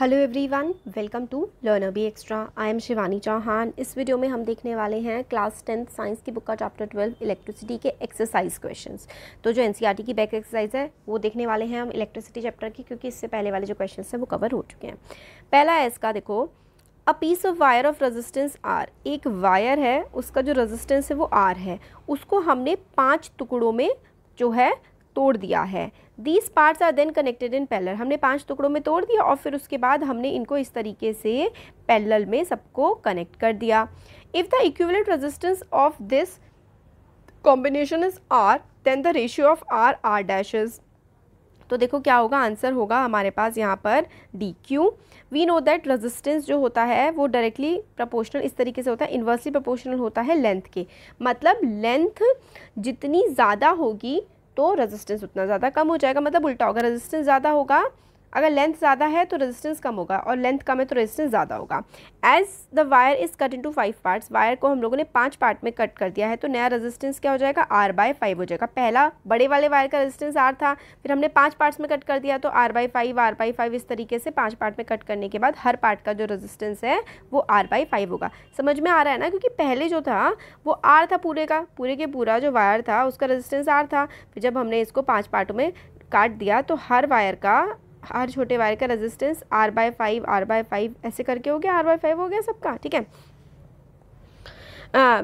Hello everyone welcome to learner B extra I am Shivani Chauhan इस video में हम देखने वाले हैं क्लास टेंथ साइंस की बुक का चैप्टर ट्वेल्व इलेक्ट्रिसिटी के एक्सरसाइज क्वेश्चंस तो जो एनसीईआरटी e की बैक एक्सरसाइज है वो देखने वाले हैं हम इलेक्ट्रिसिटी चैप्टर की क्योंकि इससे पहले वाले जो क्वेश्चन हैं वो कवर हो चुके हैं पहला है इसका देखो a piece of wire of resistance R एक वायर है उसका जो रेजिस्टेंस है वो आर है उसको हमने पाँच टुकड़ों में जो है तोड़ दिया है these parts are then connected in parallel हमने पांच टुकड़ों में तोड़ दिया और फिर उसके बाद हमने इनको इस तरीके से पैलल में सबको कनेक्ट कर दिया if the equivalent resistance of this combination is R then the ratio of R R dashes तो देखो क्या होगा आंसर होगा हमारे पास यहाँ पर डी क्यू वी नो दैट रेजिस्टेंस जो होता है वो डायरेक्टली प्रपोर्शनल इस तरीके से होता है इन्वर्सली प्रपोर्शनल होता है लेंथ के मतलब लेंथ जितनी ज़्यादा होगी तो रेजिस्टेंस उतना ज़्यादा कम हो जाएगा मतलब उल्टा होगा रेजिस्टेंस ज़्यादा होगा अगर लेंथ ज़्यादा है तो रेजिस्टेंस कम होगा और लेंथ कम है तो रेजिस्टेंस ज़्यादा होगा as the wire is cut into five parts wire को हम लोगों ने पांच पार्ट में कट कर दिया है तो नया रेजिस्टेंस क्या हो जाएगा आर बाय फाइव हो जाएगा पहला बड़े वाले वायर का रेजिस्टेंस आर था फिर हमने पाँच पार्ट्स में कट कर दिया तो R by five R by five इस तरीके से पाँच पार्ट में कट करने के बाद हर पार्ट का जो रेजिस्टेंस है वो आर बाई फाइव होगा समझ में आ रहा है ना क्योंकि पहले जो था वो आर था पूरे का पूरे के पूरा जो वायर था उसका रेजिस्टेंस आर था फिर जब हमने इसको पाँच पार्टों में काट दिया तो हर वायर का हर छोटे वायर का resistance R by five R by five ऐसे करके हो गया आर बाय फाइव हो गया सबका ठीक है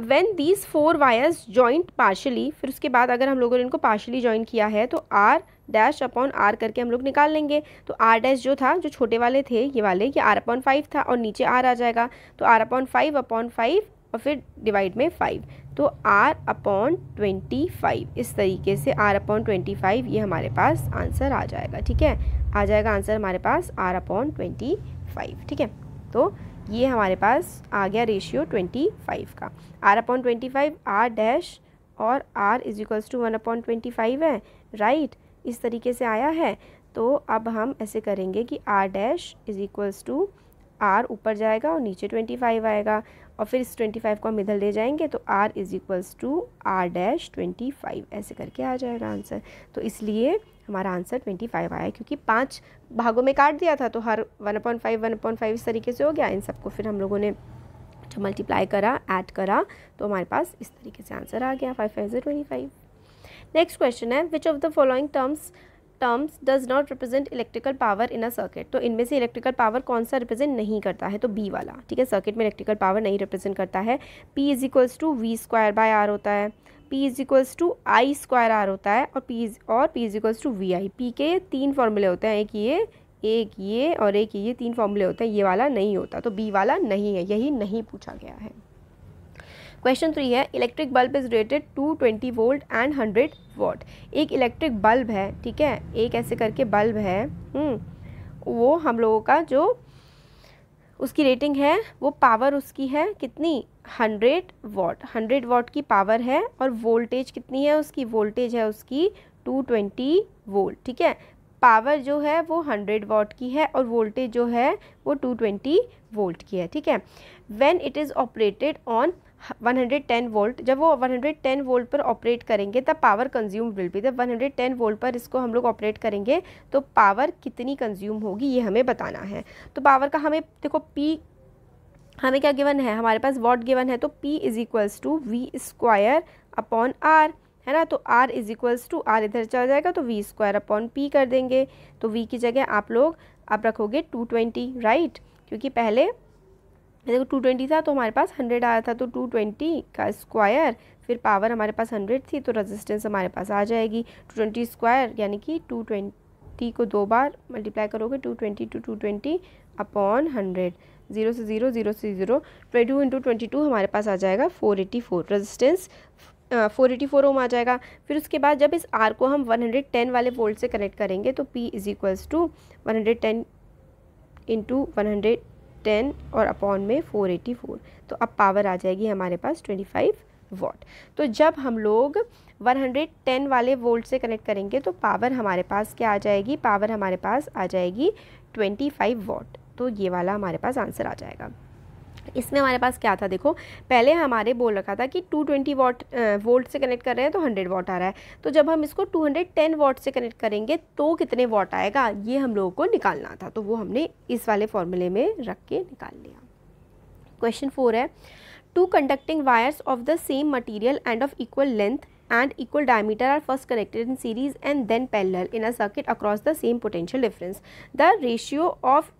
when these four wires joint partially फिर उसके बाद अगर हम लोगों ने इनको पार्शली ज्वाइन किया है तो आर डैश अपॉन आर करके हम लोग निकाल लेंगे तो आर डैश जो था जो छोटे वाले थे ये वाले ये आर अपॉन फाइव था और नीचे आर आ जाएगा तो R upon five upon five और फिर डिवाइड में फाइव तो आर अपॉन ट्वेंटी फाइव इस तरीके से आर अपॉन ट्वेंटी फाइव ये हमारे पास आंसर आ जाएगा ठीक है आ जाएगा आंसर हमारे पास आर अपॉन ट्वेंटी फाइव ठीक है तो ये हमारे पास आ गया रेशियो ट्वेंटी फाइव का R upon twenty five R dash और R is equals to one upon twenty five है राइट right? इस तरीके से आया है तो अब हम ऐसे करेंगे कि R dash is equals to R ऊपर जाएगा और नीचे ट्वेंटी फाइव आएगा और फिर इस ट्वेंटी फाइव को हम इधर ले जाएंगे तो R is equals to R dash twenty five ऐसे करके आ जाएगा आंसर तो इसलिए हमारा आंसर ट्वेंटी फाइव आया क्योंकि पांच भागों में काट दिया था तो हर one point five one point five इस तरीके से हो गया इन सबको फिर हम लोगों ने जो मल्टीप्लाई करा ऐड करा तो हमारे पास इस तरीके से आंसर आ गया five five zero twenty five next question है which of the following terms terms does not represent electrical power in a circuit तो इनमें से इलेक्ट्रिकल पावर कौन सा रिप्रेजेंट नहीं करता है तो बी वाला ठीक है सर्किट में इलेक्ट्रिकल पावर नहीं रिप्रेजेंट करता है P is equals to V square by R होता है P is equals to I square R होता है और पी और P is equals to V I P के तीन फॉर्मूले होते हैं एक ये एक ये और एक ये तीन फॉर्मूले होते हैं ये वाला नहीं होता तो बी वाला नहीं है यही नहीं पूछा गया है क्वेश्चन थ्री है electric bulb is rated two twenty volt and hundred watt एक इलेक्ट्रिक बल्ब है ठीक है एक ऐसे करके बल्ब है हम्म, वो हम लोगों का जो उसकी रेटिंग है वो पावर उसकी है कितनी हंड्रेड वॉट हंड्रेड वॉट की पावर है और वोल्टेज कितनी है उसकी वोल्टेज है उसकी टू ट्वेंटी वोल्ट ठीक है पावर जो है वो हंड्रेड वॉट की है और वोल्टेज जो है वो टू ट्वेंटी वोल्ट की है ठीक है when it is operated on 110 volt जब वो 110 वोल्ट पर ऑपरेट करेंगे तब पावर कंज्यूम विल भी जब 110 वोल्ट पर इसको हम लोग ऑपरेट करेंगे तो पावर कितनी कंज्यूम होगी ये हमें बताना है तो पावर का हमें देखो पी हमें क्या गिवन है हमारे पास वॉट गिवन है तो P is equals to V square upon R है ना तो R is equals to R इधर चला जाएगा तो वी स्क्वायर अपॉन पी कर देंगे तो वी की जगह आप लोग आप रखोगे टू ट्वेंटी राइट क्योंकि पहले देखो टू ट्वेंटी था तो हमारे पास हंड्रेड आया था तो टू ट्वेंटी का स्क्वायर फिर पावर हमारे पास हंड्रेड थी तो रेजिस्टेंस हमारे पास आ जाएगी टू ट्वेंटी स्क्वायर यानी कि टू ट्वेंटी को दो बार मल्टीप्लाई करोगे two twenty two two twenty upon hundred zero से ज़ीरो ज़ीरो से zero twenty two into twenty two हमारे पास आ जाएगा four eighty four resistance four eighty four ohm आ जाएगा फिर उसके बाद जब इस आर को हम वन हंड्रेड टेन वाले वोल्ट से कनेक्ट करेंगे तो P is equals to one hundred ten into one hundred ten और अपॉन में फ़ोर एटी फ़ोर तो अब पावर आ जाएगी हमारे पास ट्वेंटी फाइव वॉट तो जब हम लोग वन हंड्रेड टेन वाले वोल्ट से कनेक्ट करेंगे तो पावर हमारे पास क्या आ जाएगी पावर हमारे पास आ जाएगी ट्वेंटी फाइव वॉट तो ये वाला हमारे पास आंसर आ जाएगा इसमें हमारे पास क्या था देखो पहले हमारे बोल रखा था कि 220 ट्वेंटी वॉट वोल्ट से कनेक्ट कर रहे हैं तो 100 वॉट आ रहा है तो जब हम इसको 210 वॉट से कनेक्ट करेंगे तो कितने वॉट आएगा ये हम लोगों को निकालना था तो वो हमने इस वाले फॉर्मूले में रख के निकाल लिया क्वेश्चन फोर है two conducting wires of the same material and of equal length and equal diameter are first connected in series and then parallel in a circuit across the same potential difference. The ratio of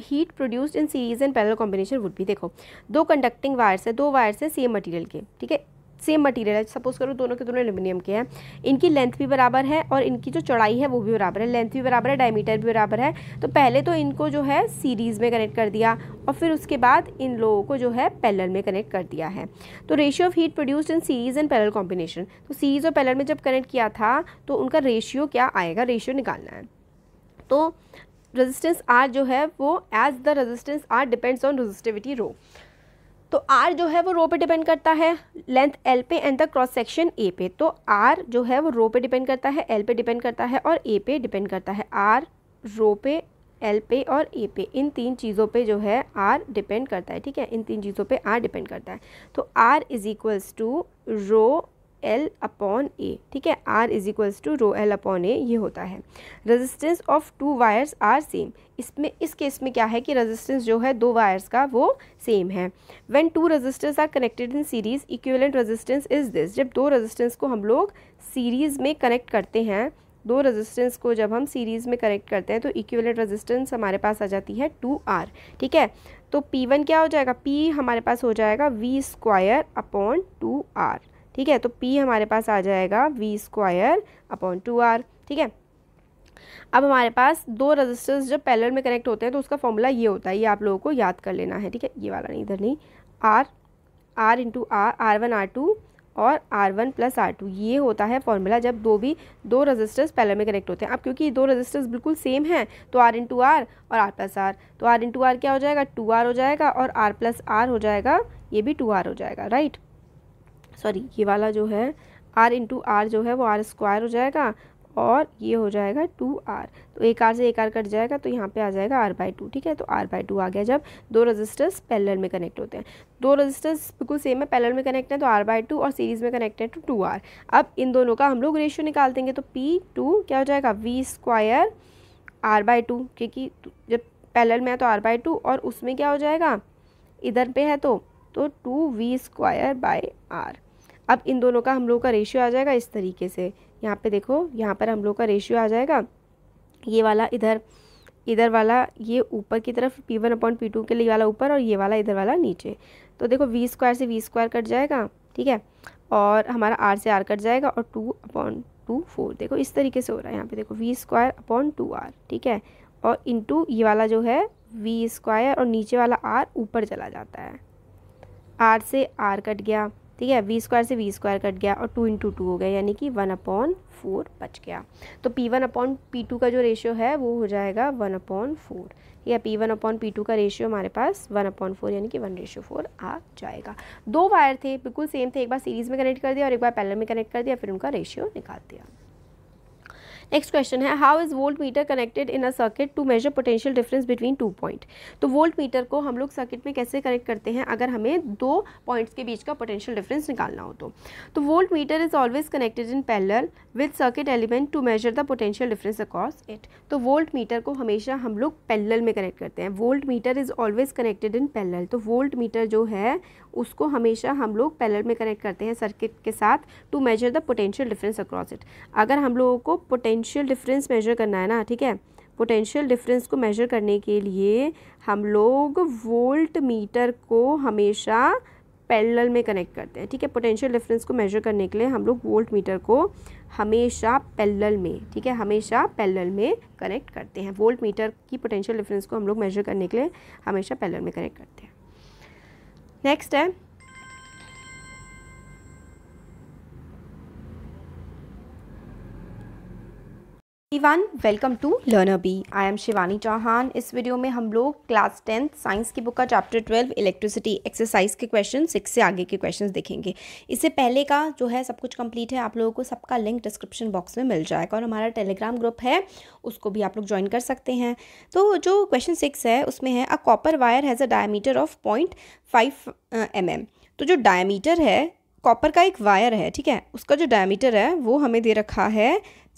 heat produced in series and parallel combination would भी देखो दो conducting wires है दो wires है same material के ठीक है same material है सपोज करो दोनों के दोनों एल्यूमिनियम के हैं इनकी लेंथ भी बराबर है और इनकी जो चौड़ाई है वो भी बराबर है लेंथ भी बराबर है डायमीटर भी बराबर है तो पहले तो इनको जो है सीरीज़ में कनेक्ट कर दिया और फिर उसके बाद इन लोगों को जो है पैलर में कनेक्ट कर दिया है तो ratio of heat produced in series and parallel combination तो सीरीज़ और पैलर में जब कनेक्ट किया था तो उनका रेशियो क्या आएगा रेशियो निकालना है तो रेजिस्टेंस आर जो है वो as the resistance R depends on resistivity rho तो आर जो है वो रो पे डिपेंड करता है लेंथ एल पे and the cross section A पे तो आर जो है वो रो पे डिपेंड करता है एल पे डिपेंड करता है और ए पे डिपेंड करता है आर रो पे एल पे और ए पे इन तीन चीज़ों पे जो है आर डिपेंड करता है ठीक है इन तीन चीज़ों पे आर डिपेंड करता है तो R is equals to rho L upon A ठीक है R is equals to rho L upon A ये होता है resistance of two wires are same इसमें इस केस में क्या है कि रेजिस्टेंस जो है दो वायर्स का वो सेम है when two resistance are connected in series equivalent resistance is this जब दो रेजिस्टेंस को हम लोग सीरीज़ में कनेक्ट करते हैं दो रेजिस्टेंस को जब हम सीरीज़ में कनेक्ट करते हैं तो इक्विवेलेंट रेजिस्टेंस हमारे पास आ जाती है टू आर ठीक है तो P1 क्या हो जाएगा P हमारे पास हो जाएगा V square upon two R ठीक है तो P हमारे पास आ जाएगा V square upon two R ठीक है अब हमारे पास दो रजिस्टर्स जब पैलर में कनेक्ट होते हैं तो उसका फॉर्मूला ये होता है ये आप लोगों को याद कर लेना है ठीक है ये वाला नहीं इधर नहीं R R into R R one R two और R one plus R two ये होता है फॉर्मूला जब दो भी दो रजिस्टर्स पैलर में कनेक्ट होते हैं अब क्योंकि ये दो रजिस्टर्स बिल्कुल सेम हैं तो आर इंटू आर और आर प्लस आर तो आर इंटू आर क्या हो जाएगा टू आर हो जाएगा और आर प्लस आर हो जाएगा ये भी टू आर हो जाएगा राइट सॉरी ये वाला जो है आर इंटू आर जो है वो आर स्क्वायर हो जाएगा और ये हो जाएगा टू आर तो एक आर से एक आर कट जाएगा तो यहाँ पे आ जाएगा आर बाई टू ठीक है तो आर बाई टू आ गया जब दो रजिस्टर्स पैलर में कनेक्ट होते हैं दो रजिस्टर्स बिल्कुल सेम है पैलर में कनेक्ट है तो आर बाई टू और सीरीज़ में कनेक्ट है तो टू आर अब इन दोनों का हम लोग रेशियो निकाल देंगे तो पी टू क्या हो जाएगा V square R by two क्योंकि जब पैलर में है तो आर बाई टू और उसमें क्या हो जाएगा इधर पे है तो तो two V square by R अब इन दोनों का हम लोग का रेशियो आ जाएगा इस तरीके से यहाँ पे देखो यहाँ पर हम लोग का रेशियो आ जाएगा ये वाला इधर इधर वाला ये ऊपर की तरफ P one upon P two के लिए वाला ऊपर और ये वाला इधर वाला नीचे तो देखो वी स्क्वायर से वी स्क्वायर कट जाएगा ठीक है और हमारा आर से आर कट जाएगा और टू अपॉन टू फोर देखो इस तरीके से हो रहा है यहाँ पे देखो V square upon two R ठीक है और इंटू ये वाला जो है वी स्क्वायर और नीचे वाला आर ऊपर चला जाता है आर से आर कट गया ठीक है वी स्क्वायर से वी स्क्वायर कट गया और टू इंटू टू हो गया यानी कि वन अपॉन फोर बच गया तो P one upon P two का जो रेशियो है वो हो जाएगा वन अपॉन फोर ठीक है P one upon P two का रेशियो हमारे पास वन अपॉन फोर यानी कि वन रेशियो फोर आ जाएगा दो वायर थे बिल्कुल सेम थे एक बार सीरीज़ में कनेक्ट कर दिया और एक बार पैरेलल में कनेक्ट कर दिया फिर उनका रेशियो निकाल दिया नेक्स्ट क्वेश्चन है how is voltmeter connected in a circuit to measure potential difference between two point तो वोल्ट मीटर को हम लोग सर्किट में कैसे कनेक्ट करते हैं अगर हमें दो पॉइंट्स के बीच का पोटेंशियल डिफरेंस निकालना हो तो तो voltmeter is always connected in parallel with circuit element to measure the potential difference across it तो वोल्ट मीटर को हमेशा हम लोग पैरल में कनेक्ट करते हैं voltmeter is always connected in parallel तो वोल्ट मीटर जो है उसको हमेशा हम लोग पैरेलल में कनेक्ट करते हैं सर्किट के साथ to measure the potential difference across it अगर हम लोगों को पोटेंशियल डिफरेंस मेजर करना है ना ठीक है पोटेंशियल डिफरेंस को मेजर करने के लिए हम लोग वोल्ट मीटर को हमेशा पैरेलल में कनेक्ट करते हैं ठीक है पोटेंशियल डिफरेंस को मेजर करने के लिए हम लोग वोल्ट मीटर को हमेशा पैरेलल में ठीक है हमेशा पैरेलल में कनेक्ट करते हैं वोल्ट मीटर की पोटेंशियल डिफरेंस को हम लोग मेजर करने के लिए हमेशा पैरेलल में कनेक्ट करते हैं Next time. Eh? One welcome to learner B I am Shivani Chauhan इस वीडियो में हम लोग क्लास टेंथ साइंस की बुक का चैप्टर ट्वेल्व इलेक्ट्रिसिटी एक्सरसाइज के क्वेश्चन सिक्स से आगे के क्वेश्चन देखेंगे इससे पहले का जो है सब कुछ कंप्लीट है आप लोगों को सबका लिंक डिस्क्रिप्शन बॉक्स में मिल जाएगा और हमारा टेलीग्राम ग्रुप है उसको भी आप लोग ज्वाइन कर सकते हैं तो जो क्वेश्चन सिक्स है उसमें है a copper wire has a diameter of point five m तो जो डायमीटर है कॉपर का एक वायर है ठीक है उसका जो डायमीटर है वो हमें दे रखा है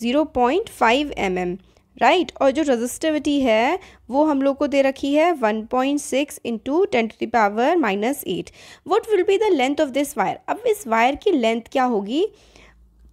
zero point five M M right और जो रजिस्टिविटी है वो हम लोग को दे रखी है one point six into ten to the power minus eight what will be the length of this wire अब इस वायर की लेंथ क्या होगी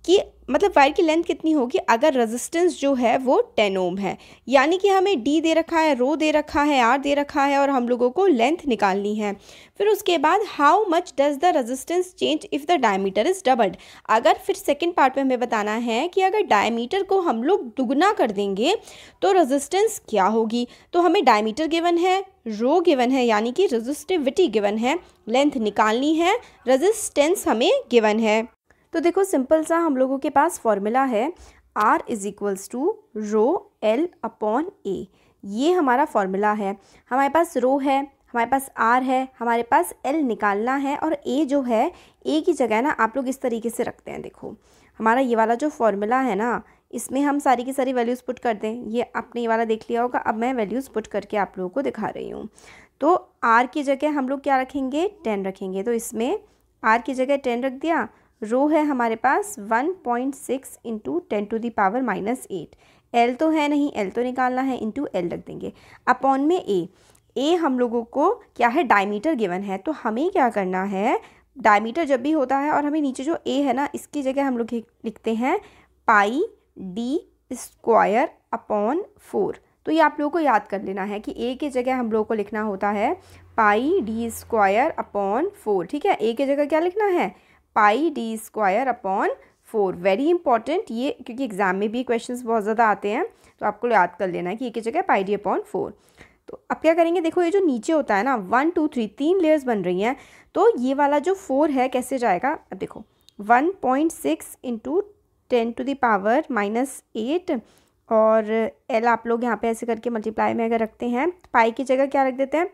कि मतलब वायर की लेंथ कितनी होगी अगर रेजिस्टेंस जो है वो टेन ओम है यानी कि हमें डी दे रखा है रो दे रखा है आर दे रखा है और हम लोगों को लेंथ निकालनी है फिर उसके बाद how much does the resistance change if the diameter is doubled अगर फिर सेकेंड पार्ट में हमें बताना है कि अगर डायमीटर को हम लोग दुगना कर देंगे तो रजिस्टेंस क्या होगी तो हमें डायमीटर गिवन है रो गिवन है यानी कि रजिस्टिविटी गिवन है लेंथ निकालनी है रजिस्टेंस हमें गिवन है तो देखो सिंपल सा हम लोगों के पास फॉर्मूला है R is equals to rho L upon A ये हमारा फॉर्मूला है हमारे पास रो है हमारे पास आर है हमारे पास एल निकालना है और ए जो है ए की जगह ना आप लोग इस तरीके से रखते हैं देखो हमारा ये वाला जो फॉर्मूला है ना इसमें हम सारी की सारी वैल्यूज़ पुट करते हैं ये आपने ये वाला देख लिया होगा अब मैं वैल्यूज़ पुट करके आप लोगों को दिखा रही हूँ तो आर की जगह हम लोग क्या रखेंगे टेन रखेंगे तो इसमें आर की जगह टेन रख दिया रो है हमारे पास one point six into ten to the power minus eight L तो है नहीं एल तो निकालना है इंटू एल रख देंगे अपॉन में ए ए हम लोगों को क्या है डायमीटर गिवन है तो हमें क्या करना है डायमीटर जब भी होता है और हमें नीचे जो ए है ना इसकी जगह हम लोग लिखते हैं pi D square upon four तो ये आप लोगों को याद कर लेना है कि ए की जगह हम लोगों को लिखना होता है pi D square upon four ठीक है ए की जगह क्या लिखना है pi D square upon four very important ये क्योंकि एग्जाम में भी क्वेश्चन बहुत ज़्यादा आते हैं तो आपको याद कर लेना है कि एक ही जगह पाई डी अपॉन फोर तो अब क्या करेंगे देखो ये जो नीचे होता है ना वन टू थ्री तीन लेयर्स बन रही हैं तो ये वाला जो फोर है कैसे जाएगा अब देखो one point six into ten to the power minus eight और एल आप लोग यहाँ पे ऐसे करके मल्टीप्लाई में अगर रखते हैं पाई की जगह क्या रख देते हैं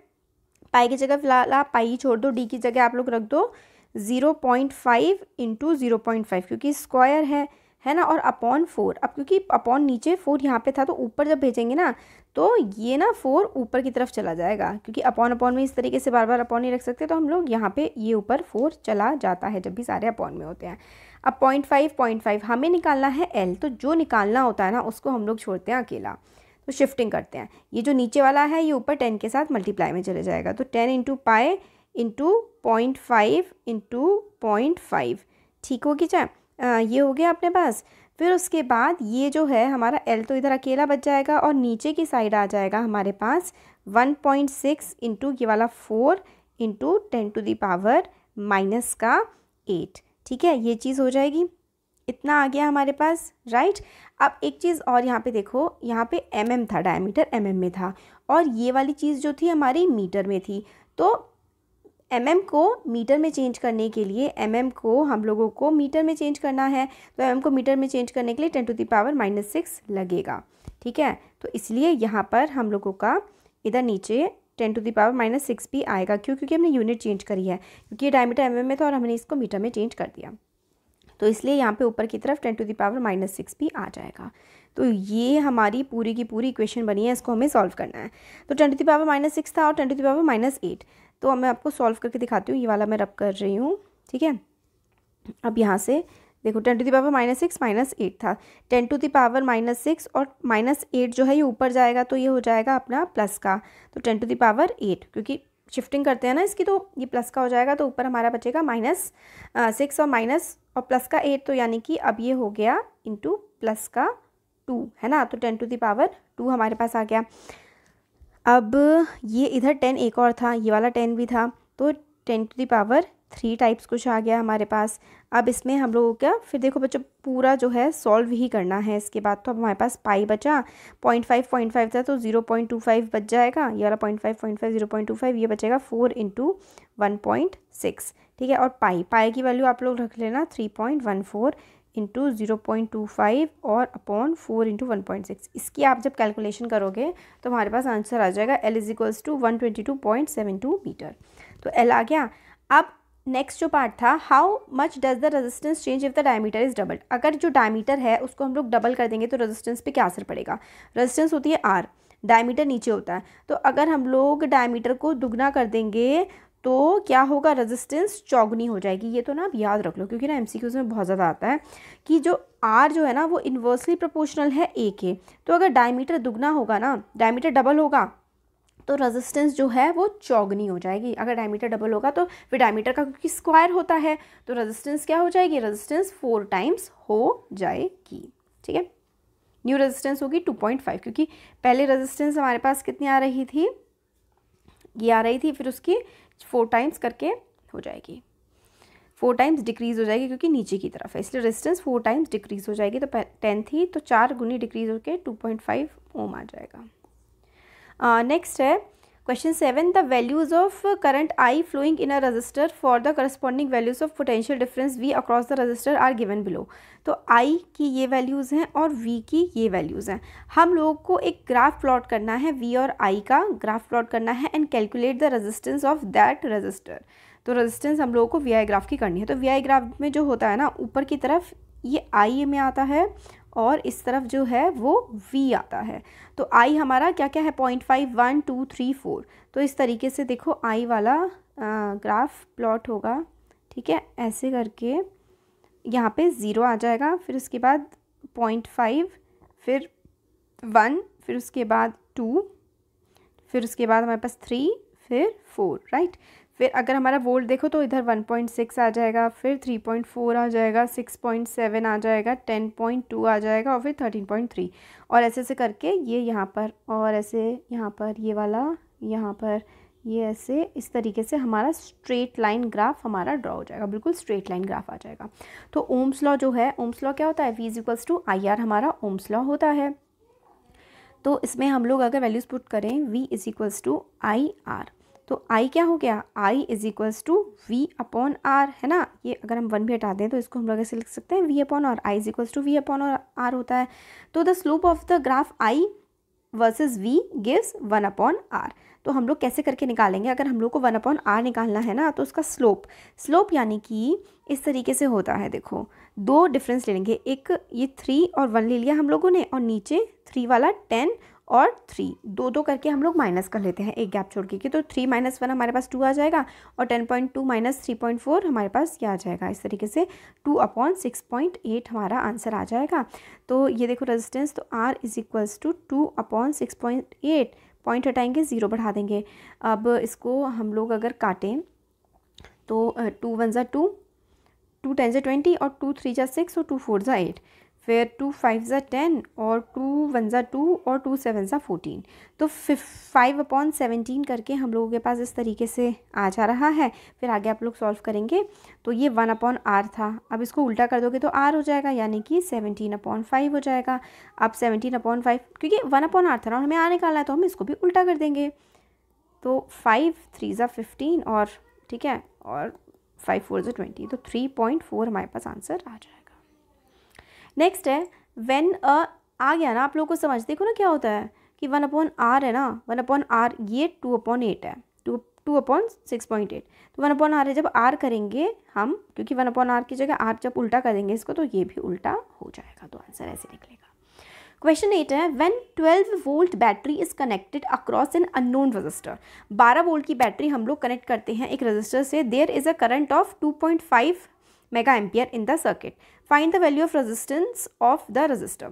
पाई की जगह फिलहाल आप पाई छोड़ दो डी की जगह आप लोग रख दो zero point five into zero point five क्योंकि स्क्वायर है है ना और अपॉन फोर अब क्योंकि अपॉन नीचे फोर यहाँ पे था तो ऊपर जब भेजेंगे ना तो ये ना फोर ऊपर की तरफ चला जाएगा क्योंकि अपॉन अपॉन में इस तरीके से बार बार अपॉन नहीं रख सकते तो हम लोग यहाँ पे ये ऊपर फोर चला जाता है जब भी सारे अपॉन में होते हैं अब पॉइंट फाइव पॉइंट फाइव हमें निकालना है एल तो जो निकालना होता है ना उसको हम लोग छोड़ते हैं अकेला तो शिफ्टिंग करते हैं ये जो नीचे वाला है ये ऊपर टेन के साथ मल्टीप्लाई में चले जाएगा तो ten into pi into point five into point five ठीक हो गया ये हो गया अपने पास फिर उसके बाद ये जो है हमारा एल तो इधर अकेला बच जाएगा और नीचे की साइड आ जाएगा हमारे पास वन पॉइंट सिक्स इंटू ये वाला four into ten to the power minus का एट ठीक है ये चीज़ हो जाएगी इतना आ गया हमारे पास राइट अब एक चीज़ और यहाँ पे देखो यहाँ पे एम mm था डायमीटर एम mm में था और ये वाली चीज़ जो थी हमारी मीटर में थी तो एम mm को मीटर में चेंज करने के लिए एम mm को हम लोगों को मीटर में चेंज करना है तो एम mm को मीटर में चेंज करने के लिए ten to the power minus six लगेगा ठीक है तो इसलिए यहाँ पर हम लोगों का इधर नीचे ten to the power minus six भी आएगा क्यों क्योंकि हमने यूनिट चेंज करी है क्योंकि ये डायमीटर एम mm में था और हमने इसको मीटर में चेंज कर दिया तो इसलिए यहाँ पे ऊपर की तरफ ten to the power minus six भी आ जाएगा तो ये हमारी पूरी की पूरी इक्वेशन बनी है इसको हमें सॉल्व करना है तो ten to the power minus six था और ten to the power minus eight तो अब मैं आपको सॉल्व करके दिखाती हूँ ये वाला मैं रब कर रही हूँ ठीक है अब यहाँ से देखो ten to the power minus six minus eight था ten to the power minus six और माइनस एट जो है ये ऊपर जाएगा तो ये हो जाएगा अपना प्लस का तो ten to the power eight क्योंकि शिफ्टिंग करते हैं ना इसकी तो ये प्लस का हो जाएगा तो ऊपर हमारा बचेगा माइनस सिक्स और माइनस और प्लस का एट तो यानी कि अब ये हो गया इंटू प्लस का टू है ना तो ten to the power two हमारे पास आ गया अब ये इधर टेन एक और था ये वाला टेन भी था तो ten to the power three types कुछ आ गया हमारे पास अब इसमें हम लोगों का फिर देखो बच्चों पूरा जो है सॉल्व ही करना है इसके बाद तो अब हमारे पास पाई बचा पॉइंट फाइव पॉइंट फाइव था तो ज़ीरो पॉइंट टू फाइव बच जाएगा ये वाला point five point five zero point two five ये बचेगा four into one point six ठीक है और पाई पाई की वैल्यू आप लोग रख लेना three point one four into zero point two five और upon four into one point six इसकी आप जब कैलकुलेशन करोगे तो हमारे पास आंसर आ जाएगा L is equals to one twenty two point seven two metre तो एल आ गया अब नेक्स्ट जो पार्ट था how much does the resistance change if the diameter is double अगर जो डायमीटर है उसको हम लोग डबल कर देंगे तो रेजिस्टेंस पे क्या असर पड़ेगा रेजिस्टेंस होती है आर डायमीटर नीचे होता है तो अगर हम लोग डायमीटर को दुगना कर देंगे तो क्या होगा रेजिस्टेंस चौगनी हो जाएगी ये तो ना आप याद रख लो क्योंकि ना एम में बहुत ज़्यादा आता है कि जो आर जो है ना वो इन्वर्सली प्रोपोर्शनल है ए के तो अगर डायमीटर दुगना होगा ना डायमीटर डबल होगा तो रेजिस्टेंस जो है वो चौगनी हो जाएगी अगर डायमीटर डबल होगा तो फिर डायमीटर का क्योंकि स्क्वायर होता है तो रेजिस्टेंस क्या हो जाएगी रेजिस्टेंस फोर टाइम्स हो जाएगी ठीक है न्यू रेजिस्टेंस होगी टू पॉइंट फाइव क्योंकि पहले रेजिस्टेंस हमारे पास कितनी आ रही थी ये आ रही थी फिर उसकी फोर टाइम्स करके हो जाएगी फोर टाइम्स डिक्रीज़ हो जाएगी क्योंकि नीचे की तरफ है इसलिए रेजिस्टेंस फोर टाइम्स डिक्रीज़ हो जाएगी तो टेन थी तो चार गुनी डिक्रीज़ होकर टू पॉइंट फाइव ओम आ जाएगा नेक्स्ट uh, है question seven the values of current I flowing in a resistor for the corresponding values of potential difference V across the resistor are given below तो I की ये values हैं और we की ये वैल्यूज़ हैं हम लोगों को एक ग्राफ प्लॉट करना है वी और आई का ग्राफ प्लॉट करना है and calculate the resistance of that resistor तो रजिस्टेंस हम लोगों को वी आई ग्राफ की करनी है तो वी आई ग्राफ में जो होता है ना ऊपर की तरफ ये आई में आता है और इस तरफ जो है वो v आता है तो i हमारा क्या क्या है point five one two three four तो इस तरीके से देखो i वाला ग्राफ प्लॉट होगा ठीक है ऐसे करके यहाँ पे ज़ीरो आ जाएगा फिर उसके बाद पॉइंट फाइव फिर वन फिर उसके बाद टू फिर उसके बाद हमारे पास थ्री फिर फोर राइट right? फिर अगर हमारा वोल्ट देखो तो इधर 1.6 आ जाएगा फिर 3.4 आ जाएगा 6.7 आ जाएगा 10.2 आ जाएगा और फिर 13.3 और ऐसे ऐसे करके ये यहाँ पर और ऐसे यहाँ पर ये वाला यहाँ पर ये ऐसे इस तरीके से हमारा स्ट्रेट लाइन ग्राफ हमारा ड्रॉ हो जाएगा बिल्कुल स्ट्रेट लाइन ग्राफ आ जाएगा तो ओम्स लॉ जो है ओम्स लॉ क्या होता है V is equals to I R हमारा ओम्स लॉ होता है तो इसमें हम लोग अगर वैल्यूज़ पुट करें V is equals to I R तो आई क्या हो गया I is equals to V upon R है ना ये अगर हम वन भी हटा हैं तो इसको हम लोग ऐसे लिख सकते हैं V upon R I is equals to V upon R होता है तो the slope of the graph I versus V gives one upon R तो हम लोग कैसे करके निकालेंगे अगर हम लोग को वन अपॉन आर निकालना है ना तो उसका स्लोप स्लोप यानी कि इस तरीके से होता है देखो दो डिफरेंस ले लेंगे एक ये थ्री और वन ले लिया हम लोगों ने और नीचे थ्री वाला टेन और थ्री दो दो करके हम लोग माइनस कर लेते हैं एक गैप छोड़ के तो थ्री माइनस वन हमारे पास टू आ जाएगा और ten point two minus three point four हमारे पास ये आ जाएगा इस तरीके से two upon six point eight हमारा आंसर आ जाएगा तो ये देखो रेजिस्टेंस तो R is equals to two upon six point eight point हटाएंगे ज़ीरो बढ़ा देंगे अब इसको हम लोग अगर काटें तो टू वन ज़ा टू टू टेन ज़ा ट्वेंटी और टू थ्री ज़ा सिक्स और टू फोर ज़ा एट फिर टू फाइव ज़ा टेन और टू वन ज़ा टू और टू सेवन ज़ा फोटीन तो फाइव अपॉन सेवनटीन करके हम लोगों के पास इस तरीके से आ जा रहा है फिर आगे आप लोग सॉल्व करेंगे तो ये वन अपॉन आर था अब इसको उल्टा कर दोगे तो आर हो जाएगा यानी कि सेवनटीन अपॉन फाइव हो जाएगा अब सेवनटीन अपॉन फाइव क्योंकि वन अपॉन आर था ना हमें आर निकालना है तो हम इसको भी उल्टा कर देंगे तो फाइव थ्री ज़ा फिफ्टीन और ठीक है और फाइव फोर ज़ा ट्वेंटी तो थ्री पॉइंट फोर हमारे पास आंसर आ जाएगा नेक्स्ट है वेन अ आ गया ना आप लोगों को समझ देखो ना क्या होता है कि वन अपॉन आर है ना वन अपॉन आर ये टू अपॉन एट है two two upon six point eight तो वन अपॉन आर है जब आर करेंगे हम क्योंकि वन अपॉन आर की जगह आर जब उल्टा करेंगे इसको तो ये भी उल्टा हो जाएगा तो आंसर ऐसे निकलेगा क्वेश्चन एट है when 12 volt battery is connected across an unknown resistor 12 volt की बैटरी हम लोग कनेक्ट करते हैं एक रजिस्टर से there is a current of 2.5 mega ampere in the circuit find the value of resistance of the resistor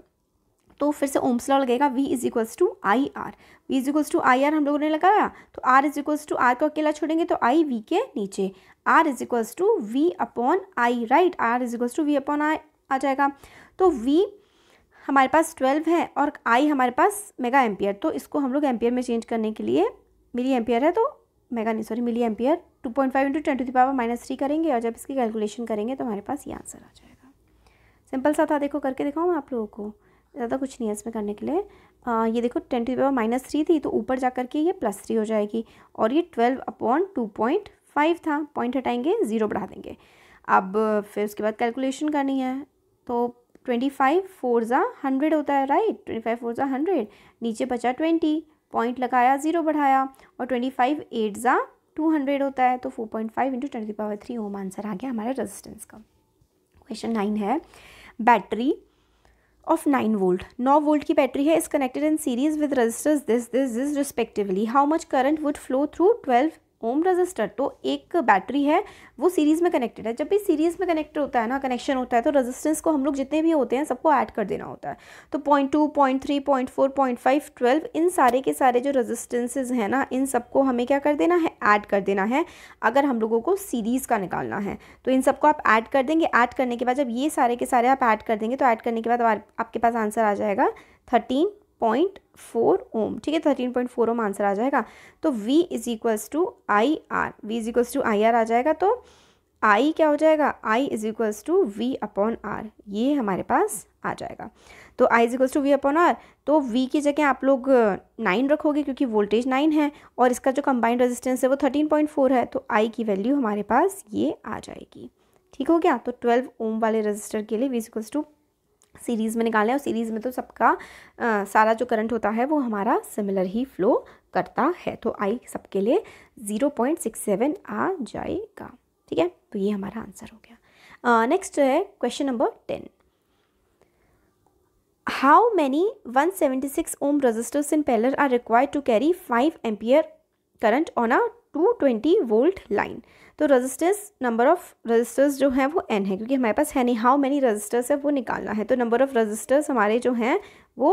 तो फिर से ओम्स लॉ लगेगा V is equals to I R V is equals to I R हम लोगों ने लगाया तो R is equals to R को अकेला छोड़ेंगे तो I V के नीचे R is equals to V upon I right R is equals to V upon I आ जाएगा तो V हमारे पास ट्वेल्व है और I हमारे पास मेगा एम्पियर तो इसको हम लोग एम्पियर में चेंज करने के लिए मिली एम्पियर है तो मेगा नहीं sorry milli ampere two point five into ten to the power minus three करेंगे और जब इसकी कैलकुलेशन करेंगे तो हमारे पास ये आंसर आ जाएगा सिंपल सा था देखो करके दिखाऊँ आप लोगों को ज़्यादा कुछ नहीं है इसमें करने के लिए आ, ये देखो ten to the power minus three थी तो ऊपर जा करके ये प्लस थ्री हो जाएगी और ये twelve upon two point five था पॉइंट हटाएंगे ज़ीरो बढ़ा देंगे अब फिर उसके बाद कैलकुलेशन करनी है तो ट्वेंटी फाइव फोर ज़ा हंड्रेड होता है राइट ट्वेंटी फाइव फोर ज़ा हंड्रेड नीचे बचा ट्वेंटी पॉइंट लगाया ज़ीरो बढ़ाया और ट्वेंटी फाइव एट ज़ा टू हंड्रेड होता है तो four point five into ten की पावर थ्री ओम आंसर आ गया हमारा रेजिस्टेंस का क्वेश्चन नाइन है बैटरी ऑफ नाइन वोल्ट नौ वोल्ट की बैटरी है is connected in series with resistors this this this respectively how much current would flow through twelve ohm resistor तो एक बैटरी है वो सीरीज़ में कनेक्टेड है जब भी सीरीज़ में कनेक्टेड होता है ना कनेक्शन होता है तो रेजिस्टेंस को हम लोग जितने भी होते हैं सबको ऐड कर देना होता है तो point two point three point four point five twelve इन सारे के सारे जो रेजिस्टेंसेज हैं ना इन सबको हमें क्या कर देना है ऐड कर देना है अगर हम लोगों को सीरीज़ का निकालना है तो इन सबको आप ऐड कर देंगे ऐड करने के बाद जब ये सारे के सारे आप ऐड कर देंगे तो ऐड करने के बाद आपके पास आंसर आ जाएगा थर्टीन पॉइंट फोर ओम ठीक है thirteen point four ohm answer आ जाएगा तो V is equals to I R V is equals to I R आ जाएगा तो आई क्या हो जाएगा I is equals to V upon R ये हमारे पास आ जाएगा तो I is equals to V upon R तो वी की जगह आप लोग नाइन रखोगे क्योंकि वोल्टेज नाइन है और इसका जो कंबाइंड रेजिस्टेंस है वो थर्टीन पॉइंट फोर है तो आई की वैल्यू हमारे पास ये आ जाएगी ठीक हो गया तो ट्वेल्व ओम वाले रजिस्टर के लिए V is equals to series में निकाले और सीरीज़ में तो सबका सारा जो करंट होता है वो हमारा सिमिलर ही फ्लो करता है तो आई सबके लिए ज़ीरो पॉइंट सिक्स सेवन आ जाएगा ठीक है तो ये हमारा आंसर हो गया नेक्स्ट है question number ten how many one seventy six ohm resistors in parallel are required to carry five ampere current on a two twenty volt line तो रजिस्टर्स नंबर ऑफ़ रजिस्टर्स जो हैं वो N है क्योंकि हमारे पास है नहीं हाउ मैनी रजिस्टर्स है वो निकालना है तो नंबर ऑफ़ रजिस्टर्स हमारे जो हैं वो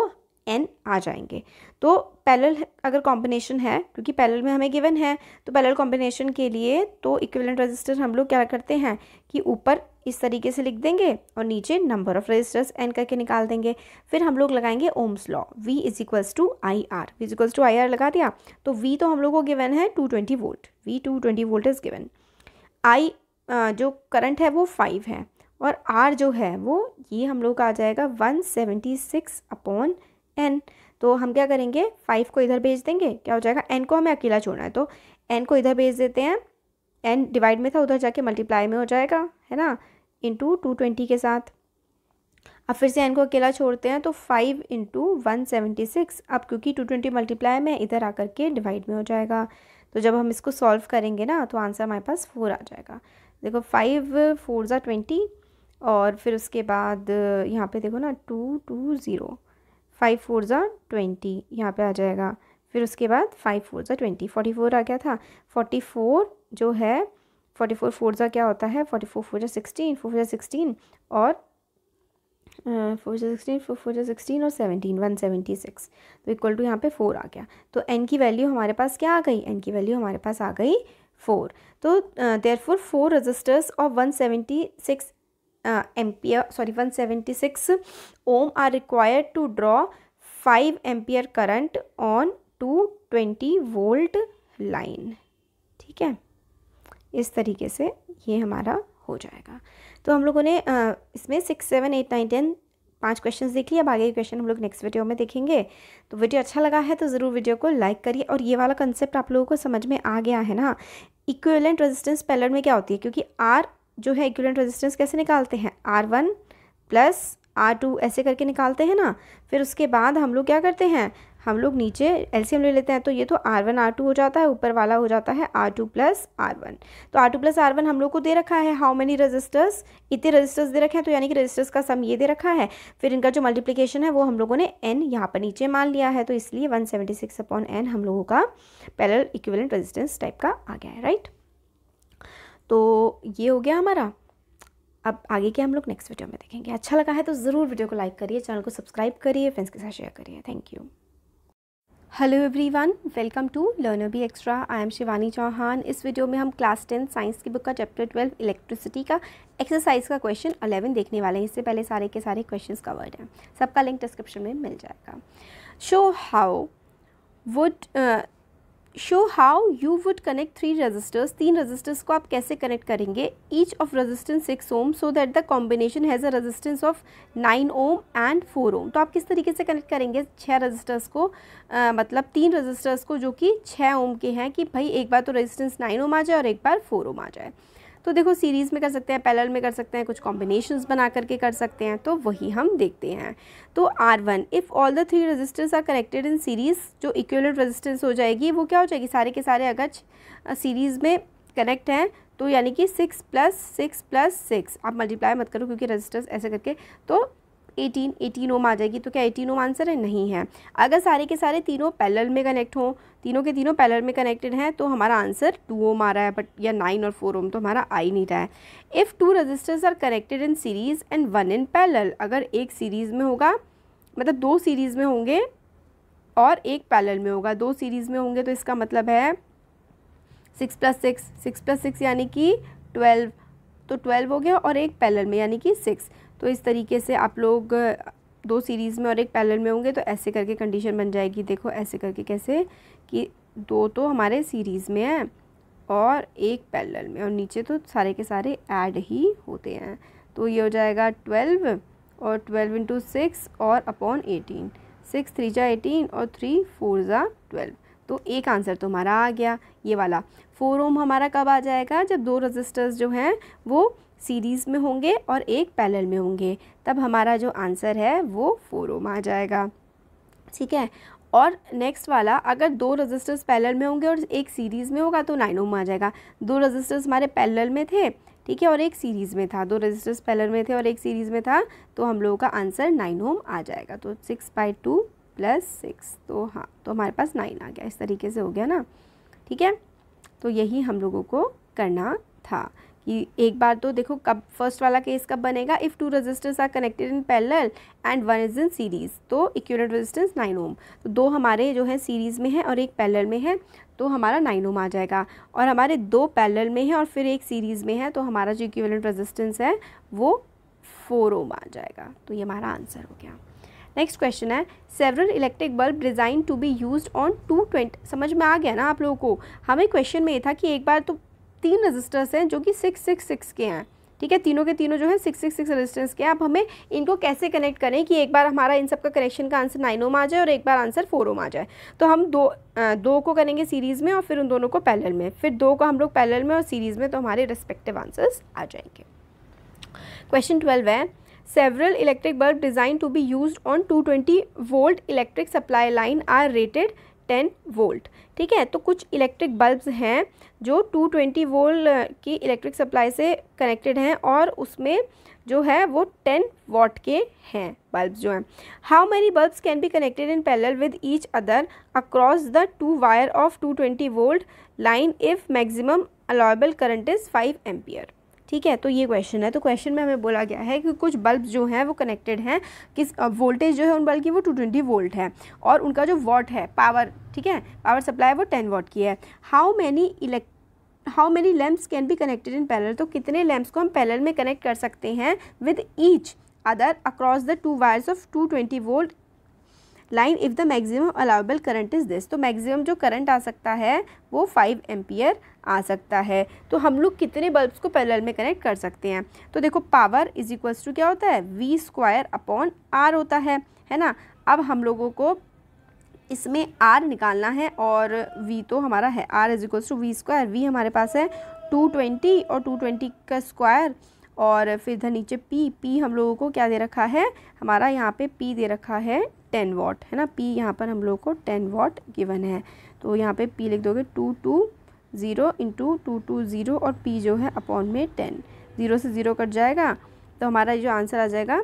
एन आ जाएंगे तो पैरेलल अगर कॉम्बिनेशन है क्योंकि पैरेलल में हमें गिवन है तो पैरेलल कॉम्बिनेशन के लिए तो इक्विवेलेंट रजिस्टर हम लोग क्या करते हैं कि ऊपर इस तरीके से लिख देंगे और नीचे नंबर ऑफ़ रजिस्टर्स एन करके निकाल देंगे फिर हम लोग लगाएंगे Ohm's law V is equals to I R V is equals to I R लगा दिया तो वी तो हम लोग को गिवन है two twenty volt V two twenty volt is given I जो करंट है वो फाइव है और आर जो है वो ये हम लोग का आ जाएगा one seventy six upon n तो हम क्या करेंगे फाइव को इधर भेज देंगे क्या हो जाएगा एन को हमें अकेला छोड़ना है तो एन को इधर भेज देते हैं एन डिवाइड में था उधर जाके मल्टीप्लाई में हो जाएगा है ना इंटू टू ट्वेंटी के साथ अब फिर से एन को अकेला छोड़ते हैं तो five into one seventy six अब क्योंकि टू ट्वेंटी मल्टीप्लाई में इधर आकर के डिवाइड में हो जाएगा तो जब हम इसको सॉल्व करेंगे ना तो आंसर हमारे पास फोर आ जाएगा देखो फाइव फोर ज़ा ट्वेंटी और फिर उसके बाद यहाँ पे देखो ना two two zero five four ज़ा ट्वेंटी यहाँ पर आ जाएगा फिर उसके बाद फाइव फोर ज़ा ट्वेंटी फोर्टी फोर आ गया था फोर्टी फोर जो है फोर्टी फोर फोर ज़ा क्या होता है फोर्टी फोर फोर ज़ा सिक्सटीन फोर ज़ा सिक्सटीन और फोर जो सिक्सटीन फोर फोर जो सिक्सटीन और सेवनटीन वन सेवेंटी सिक्स तो इक्वल टू यहाँ पे फोर आ गया तो एन की वैल्यू हमारे पास क्या आ गई एन की वैल्यू हमारे पास आ गई फोर तो there four four resistors of one seventy six ampere sorry one seventy six ohm are required to draw five ampere current on two twenty volt line ठीक है इस तरीके से ये हमारा हो जाएगा तो हम लोगों ने इसमें six seven eight nine ten पांच क्वेश्चन देख लिया अब आगे के क्वेश्चन हम लोग नेक्स्ट वीडियो में देखेंगे तो वीडियो अच्छा लगा है तो ज़रूर वीडियो को लाइक करिए और ये वाला कंसेप्ट आप लोगों को समझ में आ गया है ना इक्वलेंट रेजिस्टेंस पैरेलल में क्या होती है क्योंकि आर जो है इक्वलेंट रेजिस्टेंस कैसे निकालते हैं R one plus R two ऐसे करके निकालते हैं ना फिर उसके बाद हम लोग क्या करते हैं हम लोग नीचे एलसीएम ले लेते हैं तो ये तो आर वन आर टू हो जाता है ऊपर वाला हो जाता है R two plus R one तो R two plus R one हम लोग को दे रखा है हाउ मेनी रजिस्टर्स इतने रजिस्टर्स दे रखे हैं तो यानी कि रजिस्टर्स का सम ये दे रखा है फिर इनका जो मल्टीप्लीकेशन है वो हम लोगों ने एन यहाँ पर नीचे मान लिया है तो इसलिए one seventy six upon n हम लोगों का पैरल इक्वलेंट रजिस्टेंस टाइप का आ गया है राइट तो ये हो गया हमारा अब आगे के हम लोग नेक्स्ट वीडियो में देखेंगे अच्छा लगा है तो ज़रूर वीडियो को लाइक करिए चैनल को सब्सक्राइब करिए फ्रेंड्स के साथ शेयर करिए thank you hello everyone welcome to learner B extra I am Shivani Chauhan इस वीडियो में हम क्लास टेन साइंस की बुक का चैप्टर ट्वेल्व इलेक्ट्रिसिटी का एक्सरसाइज का क्वेश्चन अलेवन देखने वाले हैं इससे पहले सारे के सारे क्वेश्चंस कवर्ड हैं सबका लिंक डिस्क्रिप्शन में मिल जाएगा show how would show how you would connect three resistors तीन रजिस्टर्स को आप कैसे कनेक्ट करेंगे each of resistance six ohm so that the combination has a resistance of nine ohm and four ohm तो आप किस तरीके से कनेक्ट करेंगे छः रजिस्टर्स को आ, मतलब तीन रजिस्टर्स को जो कि छः ओम के हैं कि भाई एक बार तो रजिस्टेंस नाइन ओम आ जाए और एक बार फोर ओम आ जाए तो देखो सीरीज़ में कर सकते हैं पैरल में कर सकते हैं कुछ कॉम्बिनेशन बना करके कर सकते हैं तो वही हम देखते हैं तो R one if all the three resistors are connected in series जो इक्वलेंट रजिस्टेंस हो जाएगी वो क्या हो जाएगी सारे के सारे अगर सीरीज़ में कनेक्ट हैं तो यानी कि six plus six plus six आप मल्टीप्लाई मत करो क्योंकि रजिस्टर्स ऐसे करके तो एटीन एटीन ओम आ जाएगी तो क्या एटीन ओम आंसर है नहीं है अगर सारे के सारे तीनों पैलर में कनेक्ट हों तीनों के तीनों पैलर में कनेक्टेड हैं तो हमारा आंसर टू ओम आ रहा है बट या नाइन और फोर ओम तो हमारा आ ही नहीं रहा है if two resistors are connected in series and one in parallel अगर एक सीरीज़ में होगा मतलब दो सीरीज़ में होंगे और एक पैलर में होगा दो सीरीज़ में होंगे तो इसका मतलब है six plus six six plus six यानी कि ट्वेल्व तो ट्वेल्व हो गया और एक पैलर में यानी कि सिक्स तो इस तरीके से आप लोग दो सीरीज़ में और एक पैरेलल में होंगे तो ऐसे करके कंडीशन बन जाएगी देखो ऐसे करके कैसे कि दो तो हमारे सीरीज़ में है और एक पैरेलल में और नीचे तो सारे के सारे ऐड ही होते हैं तो ये हो जाएगा ट्वेल्व और ट्वेल्व इंटू सिक्स और अपॉन एटीन सिक्स थ्री जा एटीन और थ्री फोर ज़ा ट्वेल्व तो एक आंसर तो हमारा आ गया ये वाला फोर ओम हमारा कब आ जाएगा जब दो रजिस्टर्स जो हैं वो सीरीज़ में होंगे और एक पैरेलल में होंगे तब हमारा जो आंसर है वो फोर ओम आ जाएगा ठीक है और नेक्स्ट वाला अगर दो रजिस्टर्स पैरेलल में होंगे और एक सीरीज़ में होगा तो नाइन ओम आ जाएगा दो रजिस्टर्स हमारे पैरेलल में थे ठीक है और एक सीरीज़ में था दो रजिस्टर्स पैरेलल में थे और एक सीरीज़ में था तो हम लोगों का आंसर नाइन ओम आ जाएगा तो six by two plus six तो हाँ तो हमारे पास नाइन आ गया इस तरीके से हो गया ना ठीक है तो यही हम लोगों को करना था कि एक बार तो देखो कब फर्स्ट वाला केस कब बनेगा if two resistors are connected in parallel and one is in series तो इक्विवेलेंट रेजिस्टेंस नाइन ओम तो दो हमारे जो है सीरीज़ में है और एक पैरेलल में है तो हमारा नाइन ओम आ जाएगा और हमारे दो पैरेलल में है और फिर एक सीरीज़ में है तो हमारा जो इक्विवेलेंट रेजिस्टेंस है वो फोर ओम आ जाएगा तो ये हमारा आंसर हो गया नेक्स्ट क्वेश्चन है several electric bulb designed to be used on two twenty समझ में आ गया ना आप लोगों को हमें क्वेश्चन में ये था कि एक बार तो तीन रजिस्टर्स हैं जो कि सिक्स सिक्स सिक्स के हैं ठीक है तीनों के तीनों जो है सिक्स सिक्स सिक्स रजिस्टर्स के अब हमें इनको कैसे कनेक्ट करें कि एक बार हमारा इन सब का कनेक्शन का आंसर नाइन ओम आ जाए और एक बार आंसर फोर ओम आ जाए तो हम दो आ, दो को करेंगे सीरीज़ में और फिर उन दोनों को पैरेलल में फिर दो को हम लोग पैरेलल में और सीरीज़ में तो हमारे रिस्पेक्टिव आंसर्स आ जाएंगे क्वेश्चन ट्वेल्व है electric bulb designed to be use on two 220 volt electric supply line are rated 10 volt ठीक है तो कुछ इलेक्ट्रिक बल्ब्स हैं जो 220 वोल्ट की इलेक्ट्रिक सप्लाई से कनेक्टेड हैं और उसमें जो है वो 10 वॉट के हैं बल्ब जो हैं how many bulbs can be connected in parallel with each other across the two wire of 220 volt line if maximum allowable current is 5 ampere ठीक है तो ये क्वेश्चन है तो क्वेश्चन में हमें बोला गया है कि कुछ बल्ब जो हैं वो कनेक्टेड हैं किस वोल्टेज जो है उन बल्ब की वो टू ट्वेंटी वोल्ट है और उनका जो वॉट है पावर ठीक है पावर सप्लाई वो टेन वॉट की है how many electric how many lamps can be connected in panel तो कितने लैम्प्स को हम पैनल में कनेक्ट कर सकते हैं with each other across the two wires of two twenty volt line if the maximum allowable current is this तो maximum जो करंट आ सकता है वो फाइव एम्पियर आ सकता है तो हम लोग कितने बल्ब्स को पैरेलल में कनेक्ट कर सकते हैं तो देखो पावर इज इक्वल्स टू क्या होता है वी स्क्वायर अपॉन आर होता है है ना अब हम लोगों को इसमें आर निकालना है और वी तो हमारा है R is equals to V square V हमारे पास है टू ट्वेंटी और टू ट्वेंटी का स्क्वायर और फिर इधर नीचे पी पी हम लोगों को क्या दे रखा है हमारा यहाँ पे पी दे रखा है टेन वॉट है ना पी यहाँ पर हम लोगों को टेन वॉट गिवन है तो यहाँ पे पी लिख दोगे two two zero into two two zero और पी जो है अपॉन में टेन ज़ीरो से ज़ीरो कट जाएगा तो हमारा जो आंसर आ जाएगा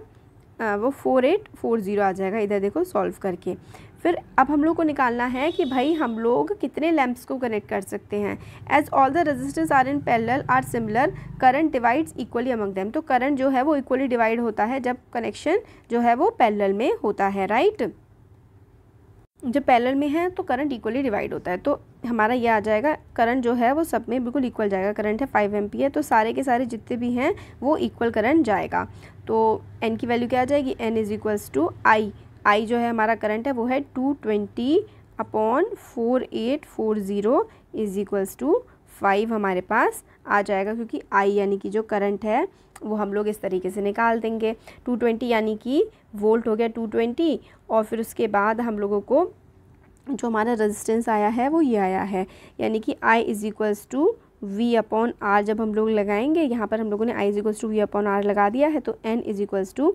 आ, वो फोर एट फोर ज़ीरो आ जाएगा इधर देखो सॉल्व करके फिर अब हम लोग को निकालना है कि भाई हम लोग कितने लैम्प्स को कनेक्ट कर सकते हैं as all the resistance are in parallel are similar current divides equally among them तो करंट जो है वो इक्वली डिवाइड होता है जब कनेक्शन जो है वो पैरेलल में होता है राइट जब पैरेलल में है तो करंट इक्वली डिवाइड होता है तो हमारा ये आ जाएगा करंट जो है वो सब में बिल्कुल इक्वल जाएगा करंट है फाइव एम है तो सारे के सारे जितने भी हैं वो इक्वल करंट जाएगा तो एन की वैल्यू क्या आ जाएगी n is equals to I I जो है हमारा करंट है वो है two twenty upon four eight four zero is equals to five हमारे पास आ जाएगा क्योंकि आई यानी कि जो करंट है वो हम लोग इस तरीके से निकाल देंगे टू ट्वेंटी यानी कि वोल्ट हो गया टू ट्वेंटी और फिर उसके बाद हम लोगों को जो हमारा रेजिस्टेंस आया है वो ये आया है यानी कि I is equals to V upon R जब हम लोग लगाएंगे यहाँ पर हम लोगों ने I is to V upon R लगा दिया है तो n is equals to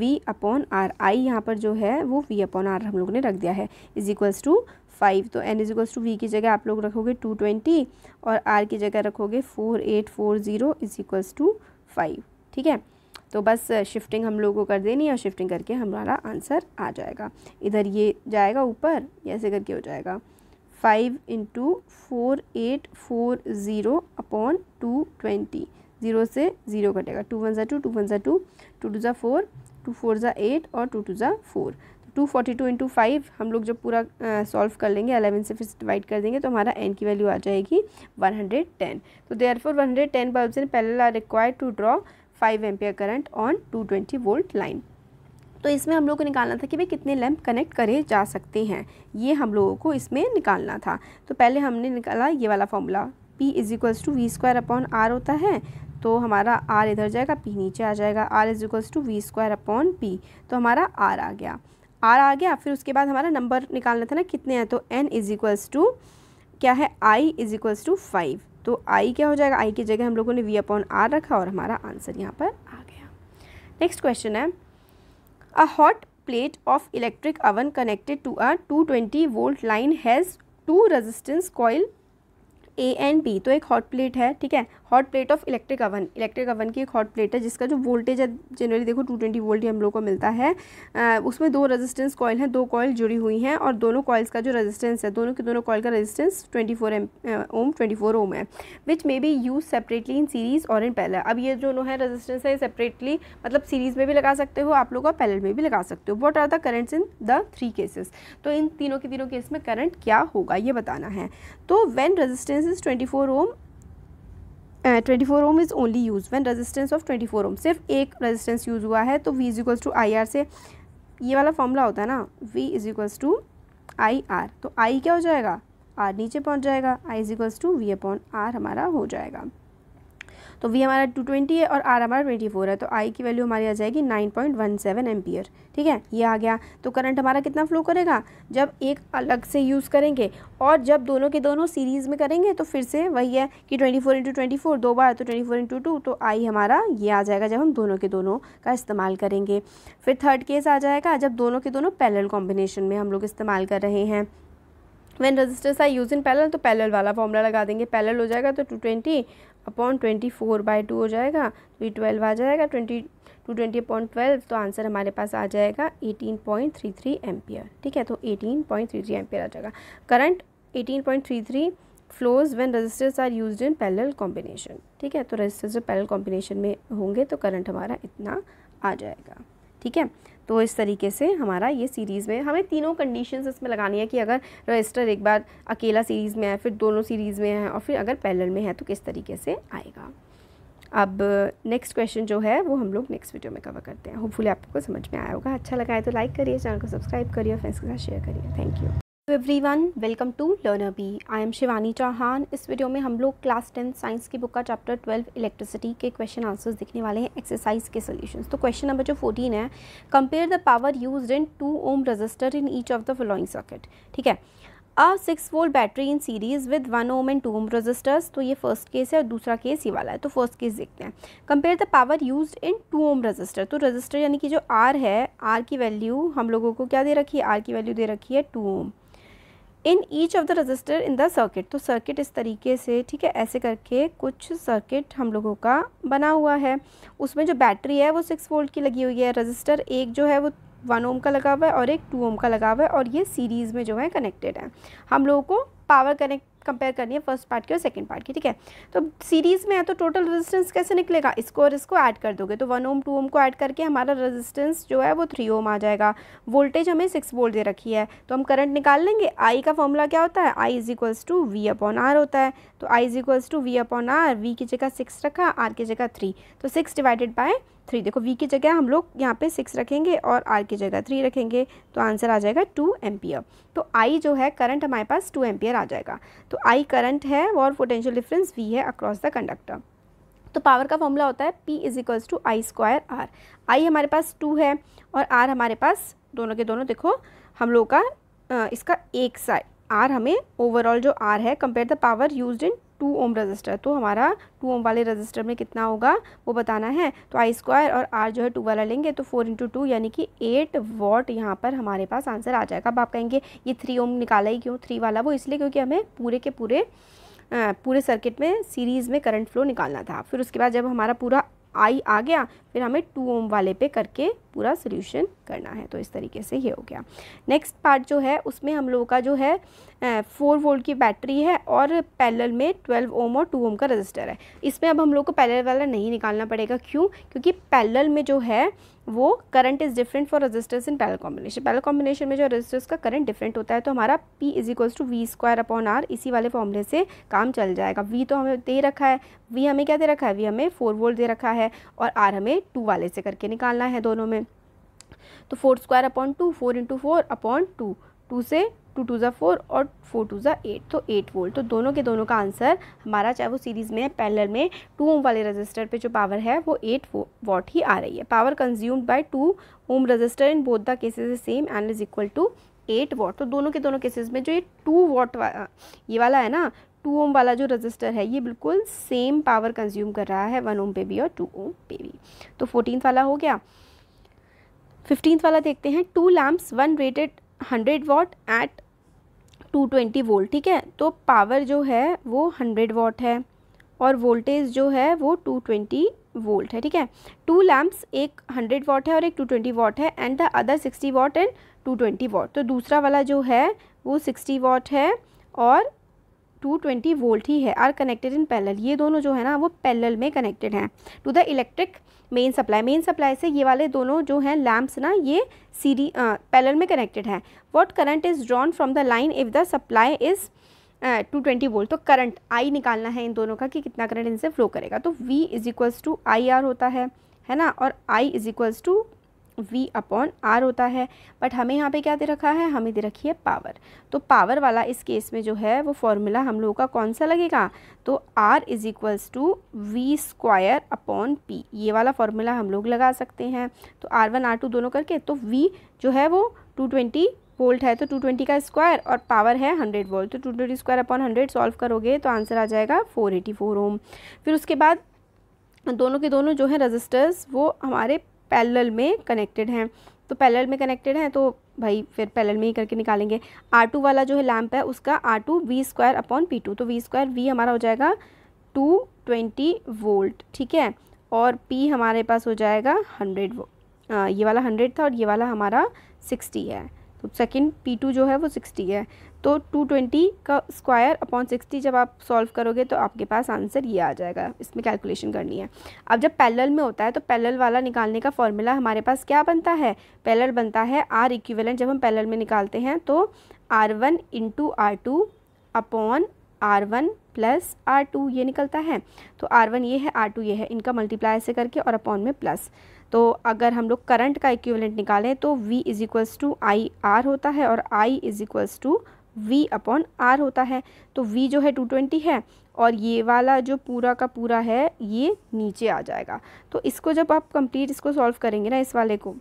V upon R I यहाँ पर जो है वो वी अपॉन आर हम लोगों ने रख दिया है इज इक्वल्स टू फाइव तो n is equals to V की जगह आप लोग रखोगे टू ट्वेंटी और आर की जगह रखोगे four eight four zero is equals to five ठीक है तो बस शिफ्टिंग हम लोगों को कर देनी है और शिफ्टिंग करके हमारा आंसर आ जाएगा इधर ये जाएगा ऊपर ऐसे करके हो जाएगा five into four eight four zero upon two twenty zero से ज़ीरो कटेगा टू वन ज़ा टू टू वन ज़ा टू टू टू ज़ा फोर टू फोर ज़ा एट और टू टू ज़ा four two forty two into five हम लोग जब पूरा सॉल्व कर लेंगे अलेवन से फिर डिवाइड कर देंगे तो हमारा एन की वैल्यू आ जाएगी वन हंड्रेड टेन तो they are four one hundred ten bulbs पहले parallel are required to draw five ampere current on two twenty volt line तो इसमें हम लोग को निकालना था कि भाई कितने लैंप कनेक्ट करे जा सकते हैं ये हम लोगों को इसमें निकालना था तो पहले हमने निकाला ये वाला formula P is equals to V square upon R होता है तो हमारा आर इधर जाएगा पी नीचे आ जाएगा R is equals to V square upon P तो हमारा आर आ गया आर आ गया फिर उसके बाद हमारा नंबर निकालना था ना कितने हैं तो एन इज इक्वल्स टू क्या है I is equals to five तो आई क्या हो जाएगा आई की जगह हम लोगों ने वी अपॉन आर रखा और हमारा आंसर यहाँ पर आ गया नेक्स्ट क्वेश्चन है A hot plate of electric oven connected to a 220 volt line has two resistance coil A and B तो एक हॉट प्लेट है ठीक है hot plate of electric oven electric oven की एक हॉट प्लेट है जिसका जो वोल्टेज है जनरली देखो टू ट्वेंटी वोल्ट हम लोग को मिलता है आ, उसमें दो रेजिस्टेंस कॉयल हैं दो कॉयल जुड़ी हुई हैं और दोनों कॉयल्स का जो रेजिस्टेंस है दोनों के दोनों कॉयल का resistance twenty four ohm twenty four ohm है which may be use separately in series और इन पैलर अब ये दोनों है रेजिस्टेंस है सेपरेटली मतलब सीरीज़ में भी लगा सकते हो आप लोग और पैलर में भी लगा सकते हो what are the currents in the three cases तो इन तीनों के तीनों केस में करंट क्या होगा ये बताना है तो when resistance is 24 ohm twenty four ohm is only use one resistance of twenty four ohm सिर्फ एक रेजिस्टेंस यूज हुआ है तो V is equals to I R से ये वाला फॉर्मूला होता है ना V is equals to I R तो आई क्या हो जाएगा आर नीचे पहुंच जाएगा I is equals to V upon R हमारा हो जाएगा तो वी हमारा टू ट्वेंटी है और आर हमारा ट्वेंटी फोर है तो आई की वैल्यू हमारी आ जाएगी nine point one seven ampere ठीक है ये आ गया तो करंट हमारा कितना फ्लो करेगा जब एक अलग से यूज़ करेंगे और जब दोनों के दोनों सीरीज़ में करेंगे तो फिर से वही है कि twenty four into twenty four दो बार तो ट्वेंटी फोर इंटू टू तो आई हमारा ये आ जाएगा जब हम दोनों के दोनों का इस्तेमाल करेंगे फिर थर्ड केस आ जाएगा जब दोनों के दोनों पैरेलल कॉम्बिनेशन में हम लोग इस्तेमाल कर रहे हैं when resistors are use in parallel तो पैरेलल वाला फॉर्मूला लगा देंगे पैरेलल हो जाएगा तो two twenty upon twenty four by two हो जाएगा तो ये ट्वेल्व आ जाएगा twenty two twenty upon twelve तो आंसर हमारे पास आ जाएगा eighteen point three three ampere ठीक है तो eighteen point three three ampere आ जाएगा current eighteen point three three flows when resistors are use in parallel combination ठीक है तो रजिस्टर्स जो कॉम्बिनेशन में होंगे तो करंट हमारा इतना आ जाएगा ठीक है तो इस तरीके से हमारा ये सीरीज़ में हमें तीनों कंडीशंस इसमें लगानी है कि अगर रजिस्टर एक बार अकेला सीरीज़ में है फिर दोनों सीरीज़ में है और फिर अगर पैलर में है तो किस तरीके से आएगा अब नेक्स्ट क्वेश्चन जो है वो हम लोग नेक्स्ट वीडियो में कवर करते हैं होपफुली आपको समझ में आया होगा अच्छा लगा है तो लाइक करिए चैनल को सब्सक्राइब करिए और फ्रेंड्स के साथ शेयर करिए thank you everyone welcome to learner B I am Shivani Chauhan इस वीडियो में हम लोग क्लास टेन साइंस की बुक का चैप्टर ट्वेल्व इलेक्ट्रिसिटी के क्वेश्चन आंसर्स देखने वाले हैं एक्सरसाइज के सोल्यूशन तो क्वेश्चन नंबर जो फोर्टीन है compare the power use in two ohm resistor in each of the following circuit ठीक है a six volt battery in series with one ohm and two ohm resistors तो ये first case है और दूसरा case ये वाला है तो फर्स्ट केस देखते हैं compare the power use in two ohm resistor तो रजिस्टर यानी कि जो आर है आर की वैल्यू हम लोगों को क्या दे रखी है आर की वैल्यू दे रखी है two ohm in each of the resistor in the circuit तो सर्किट इस तरीके से ठीक है ऐसे करके कुछ सर्किट हम लोगों का बना हुआ है उसमें जो बैटरी है वो सिक्स वोल्ट की लगी हुई है रजिस्टर एक जो है वो वन ओम का लगा हुआ है और एक टू ओम का लगा हुआ है और ये सीरीज़ में जो है कनेक्टेड है हम लोगों को पावर कनेक्ट कंपेयर करनी है फर्स्ट पार्ट की और सेकंड पार्ट की ठीक है तो सीरीज़ में है तो टोटल रेजिस्टेंस कैसे निकलेगा इसको और इसको ऐड कर दोगे तो वन ओम टू ओम को ऐड करके हमारा रेजिस्टेंस जो है वो थ्री ओम आ जाएगा वोल्टेज हमें सिक्स वोल्ट दे रखी है तो हम करंट निकाल लेंगे आई का फॉर्मूला क्या होता है I is equals to V upon R होता है तो I is equals to V upon R V की जगह सिक्स रखा आर की जगह थ्री तो सिक्स डिवाइडेड बाय थ्री देखो वी की जगह हम लोग यहाँ पे सिक्स रखेंगे और आर की जगह थ्री रखेंगे तो आंसर आ जाएगा टू एम्पियर तो आई जो है करंट हमारे पास टू एम्पियर आ जाएगा तो आई करंट है और पोटेंशियल डिफरेंस वी है अक्रॉस द कंडक्टर तो पावर का फॉर्मूला होता है P is equals to I square R I हमारे पास टू है और आर हमारे पास दोनों के दोनों देखो हम लोग का इसका एक साइड आर हमें ओवरऑल जो आर है compare the power use in two ohm resistor तो हमारा टू ओम वाले रजिस्टर में कितना होगा वो बताना है तो आई स्क्वायर और आर जो है टू वाला लेंगे तो फोर इंटू टू यानी कि एट वॉट यहाँ पर हमारे पास आंसर आ जाएगा अब आप कहेंगे ये थ्री ओम निकाला ही क्यों थ्री वाला वो इसलिए क्योंकि हमें पूरे के पूरे पूरे सर्किट में सीरीज़ में करंट फ्लो निकालना था फिर उसके बाद जब हमारा पूरा आई आ गया फिर हमें टू ओम वाले पे करके पूरा सोल्यूशन करना है तो इस तरीके से ये हो गया नेक्स्ट पार्ट जो है उसमें हम लोगों का जो है फोर वोल्ट की बैटरी है और पैरेलल में ट्वेल्व ओम और टू ओम का रजिस्टर है इसमें अब हम लोग को पैरेलल वाला नहीं निकालना पड़ेगा क्यों क्योंकि पैरेलल में जो है वो current is different for resistors in parallel combination parallel combination में जो रजिस्टर्स का करंट डिफरेंट होता है तो हमारा P is equals to V square upon R इसी वाले फॉर्मूले से काम चल जाएगा V तो हमें दे रखा है V हमें क्या दे रखा है V हमें फोर वोल्ट दे रखा है और R हमें टू वाले से करके निकालना है दोनों में तो four square upon two four into four upon two two से टू टू ज़ा फोर और फोर टू ज़ा एट तो एट वोल्ट तो दोनों के दोनों का आंसर हमारा चाहे वो सीरीज़ में पैरेलल में टू ओम वाले रजिस्टर पे जो पावर है वो एट वॉट ही आ रही है power consumed by two ohm resistor in both the cases same and is equal to eight watt तो दोनों के दोनों केसेज में जो ये टू वॉट वा, ये वाला है ना टू ओम वाला जो रजिस्टर है ये बिल्कुल सेम पावर कंज्यूम कर रहा है वन ओम पे भी और टू ओम पे भी तो फोर्टीन वाला हो गया फिफ्टींथ वाला देखते हैं two lamps one rated hundred watt at two twenty volt ठीक है तो पावर जो है वो हंड्रेड वॉट है और वोल्टेज जो है वो टू ट्वेंटी वोल्ट है ठीक है टू लैम्प्स एक हंड्रेड वॉट है और एक टू ट्वेंटी वॉट है and the other sixty watt and two twenty watt तो दूसरा वाला जो है वो सिक्सटी वॉट है और 220 वोल्ट ही है आर कनेक्टेड इन पैलल ये दोनों जो है ना वो पैलल में कनेक्टेड हैं to the electric main supply main supply से ये वाले दोनों जो हैं लैम्प्स ना ये सीरी पैलल में कनेक्टेड हैं what current is drawn from the line if the supply is two twenty volt तो करंट आई निकालना है इन दोनों का कि कितना करंट इनसे फ्लो करेगा तो V is equals to I R होता है है ना और I is equals to V upon R होता है बट हमें यहाँ पे क्या दे रखा है हमें दे रखी है पावर तो पावर वाला इस केस में जो है वो फॉर्मूला हम लोगों का कौन सा लगेगा तो R is equals to V square upon P ये वाला फॉर्मूला हम लोग लगा सकते हैं तो आर वन आर टू दोनों करके तो वी जो है वो टू ट्वेंटी वोल्ट है तो 220 का स्क्वायर और पावर है 100 वोल्ट तो 220 स्क्वायर अपॉन हंड्रेड सॉल्व करोगे तो आंसर आ जाएगा 484 ओम फिर उसके बाद दोनों के दोनों जो है रजिस्टर्स वो हमारे पैलल में कनेक्टेड हैं तो पैलल में कनेक्टेड हैं तो भाई फिर पैलल में ही करके निकालेंगे आर वाला जो है लैम्प है उसका R two V square upon P two तो वी स्क्वायर वी हमारा हो जाएगा टू ट्वेंटी वोल्ट ठीक है और पी हमारे पास हो जाएगा हंड्रेड वो ये वाला हंड्रेड था और ये वाला हमारा सिक्सटी है तो सेकेंड पी टू जो है वो सिक्सटी है तो 220 का स्क्वायर अपॉन 60 जब आप सॉल्व करोगे तो आपके पास आंसर ये आ जाएगा इसमें कैलकुलेशन करनी है अब जब पैलल में होता है तो पैलल वाला निकालने का फॉर्मूला हमारे पास क्या बनता है पैलल बनता है आर इक्विवेलेंट जब हम पैलल में निकालते हैं तो R one into R two upon R one plus R two ये निकलता है तो आर वन ये है आर टू ये है इनका मल्टीप्लाई ऐसे करके और अपॉन में प्लस तो अगर हम लोग करंट का इक्विवेलेंट निकालें तो V is equals to I R होता है और I is equals to v upon R होता है तो v जो है 220 है और ये वाला जो पूरा का पूरा है ये नीचे आ जाएगा तो इसको जब आप कंप्लीट इसको सॉल्व करेंगे ना इस वाले को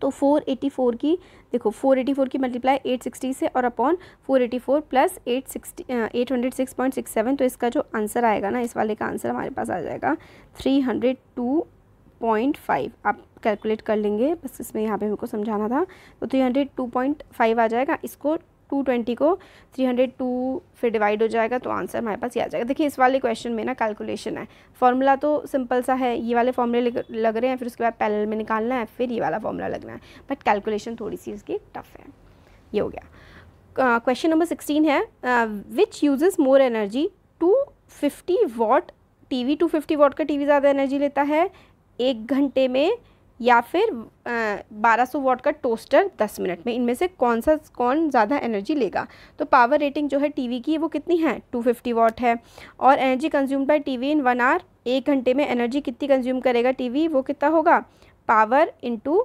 तो 484 की देखो 484 की मल्टीप्लाई 860 से और अपॉन 484 प्लस 860 806.67 तो इसका जो आंसर आएगा ना इस वाले का आंसर हमारे पास आ जाएगा 302.5 आप कैलकुलेट कर लेंगे बस इसमें यहाँ पे मेरे को समझाना था तो 302.5 आ जाएगा इसको टू ट्वेंटी को थ्री हंड्रेड टू फिर डिवाइड हो जाएगा तो आंसर हमारे पास ये आ जाएगा देखिए इस वाले क्वेश्चन में ना कैलकुलेशन है फॉर्मूला तो सिंपल सा है ये वाले फॉर्मूले लग रहे हैं फिर उसके बाद पैनल में निकालना है फिर ये वाला फॉर्मूला लगना है बट कैलकुलेशन थोड़ी सी इसकी टफ है ये हो गया क्वेश्चन नंबर सिक्सटीन है which uses more energy two fifty watt T V two fifty watt का टी वी ज़्यादा एनर्जी लेता है एक घंटे में या फिर बारह सौ वॉट का टोस्टर दस मिनट में इनमें से कौन सा कौन ज़्यादा एनर्जी लेगा तो पावर रेटिंग जो है टीवी की वो कितनी है टू फिफ्टी वॉट है और energy consume by TV in one hour एक घंटे में एनर्जी कितनी कंज्यूम करेगा टीवी वो कितना होगा पावर इंटू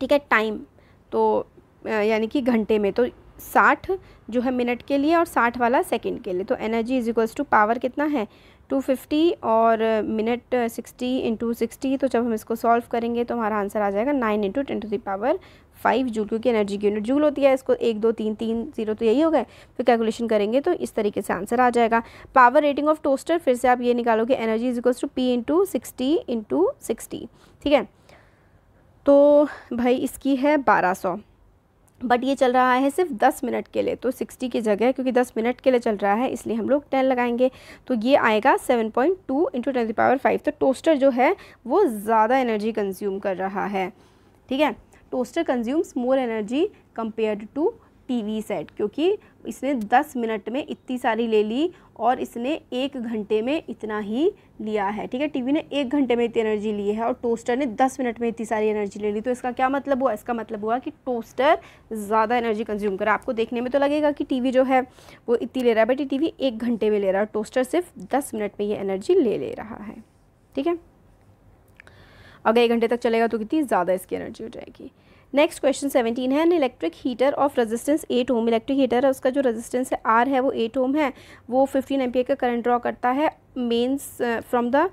ठीक है टाइम तो यानी कि घंटे में तो साठ जो है मिनट के लिए और साठ वाला सेकेंड के लिए तो energy is equals to power कितना है 250 और मिनट 60 इंटू सिक्सटी तो जब हम इसको सॉल्व करेंगे तो हमारा आंसर आ जाएगा nine into ten to the power five joule क्योंकि एनर्जी की यूनिट जूल होती है इसको एक दो तीन तीन जीरो तो यही हो गए फिर कैलकुलेशन करेंगे तो इस तरीके से आंसर आ जाएगा पावर रेटिंग ऑफ टोस्टर फिर से आप ये निकालोगे energy is equals to P into sixty into sixty ठीक है तो भाई इसकी है बारह सौ बट ये चल रहा है सिर्फ 10 मिनट के लिए तो 60 की जगह क्योंकि 10 मिनट के लिए चल रहा है इसलिए हम लोग 10 लगाएंगे तो ये आएगा 7.2 point two into ten power five तो टोस्टर जो है वो ज़्यादा एनर्जी कंज्यूम कर रहा है ठीक है toaster consumes more energy compared to TV set क्योंकि इसने 10 मिनट में इतनी सारी ले ली और इसने एक घंटे में इतना ही लिया है ठीक है टीवी ने एक घंटे में इतनी एनर्जी ली है और टोस्टर ने 10 मिनट में इतनी सारी एनर्जी ले ली तो इसका क्या मतलब हुआ इसका मतलब हुआ कि टोस्टर ज़्यादा एनर्जी कंज्यूम करा आपको देखने में तो लगेगा कि टी जो है वो इतनी ले रहा है बट ये वी एक घंटे में ले रहा है और टोस्टर सिर्फ दस मिनट में ये एनर्जी ले ले रहा है ठीक है अगर एक घंटे तक चलेगा तो कितनी ज़्यादा इसकी एनर्जी हो जाएगी नेक्स्ट क्वेश्चन सेवेंटीन है an electric heater of resistance eight ohm electric heater है उसका जो रेजिस्टेंस है आर है वो एट ओम है वो फिफ्टीन एम का करंट ड्रॉ करता है mains from the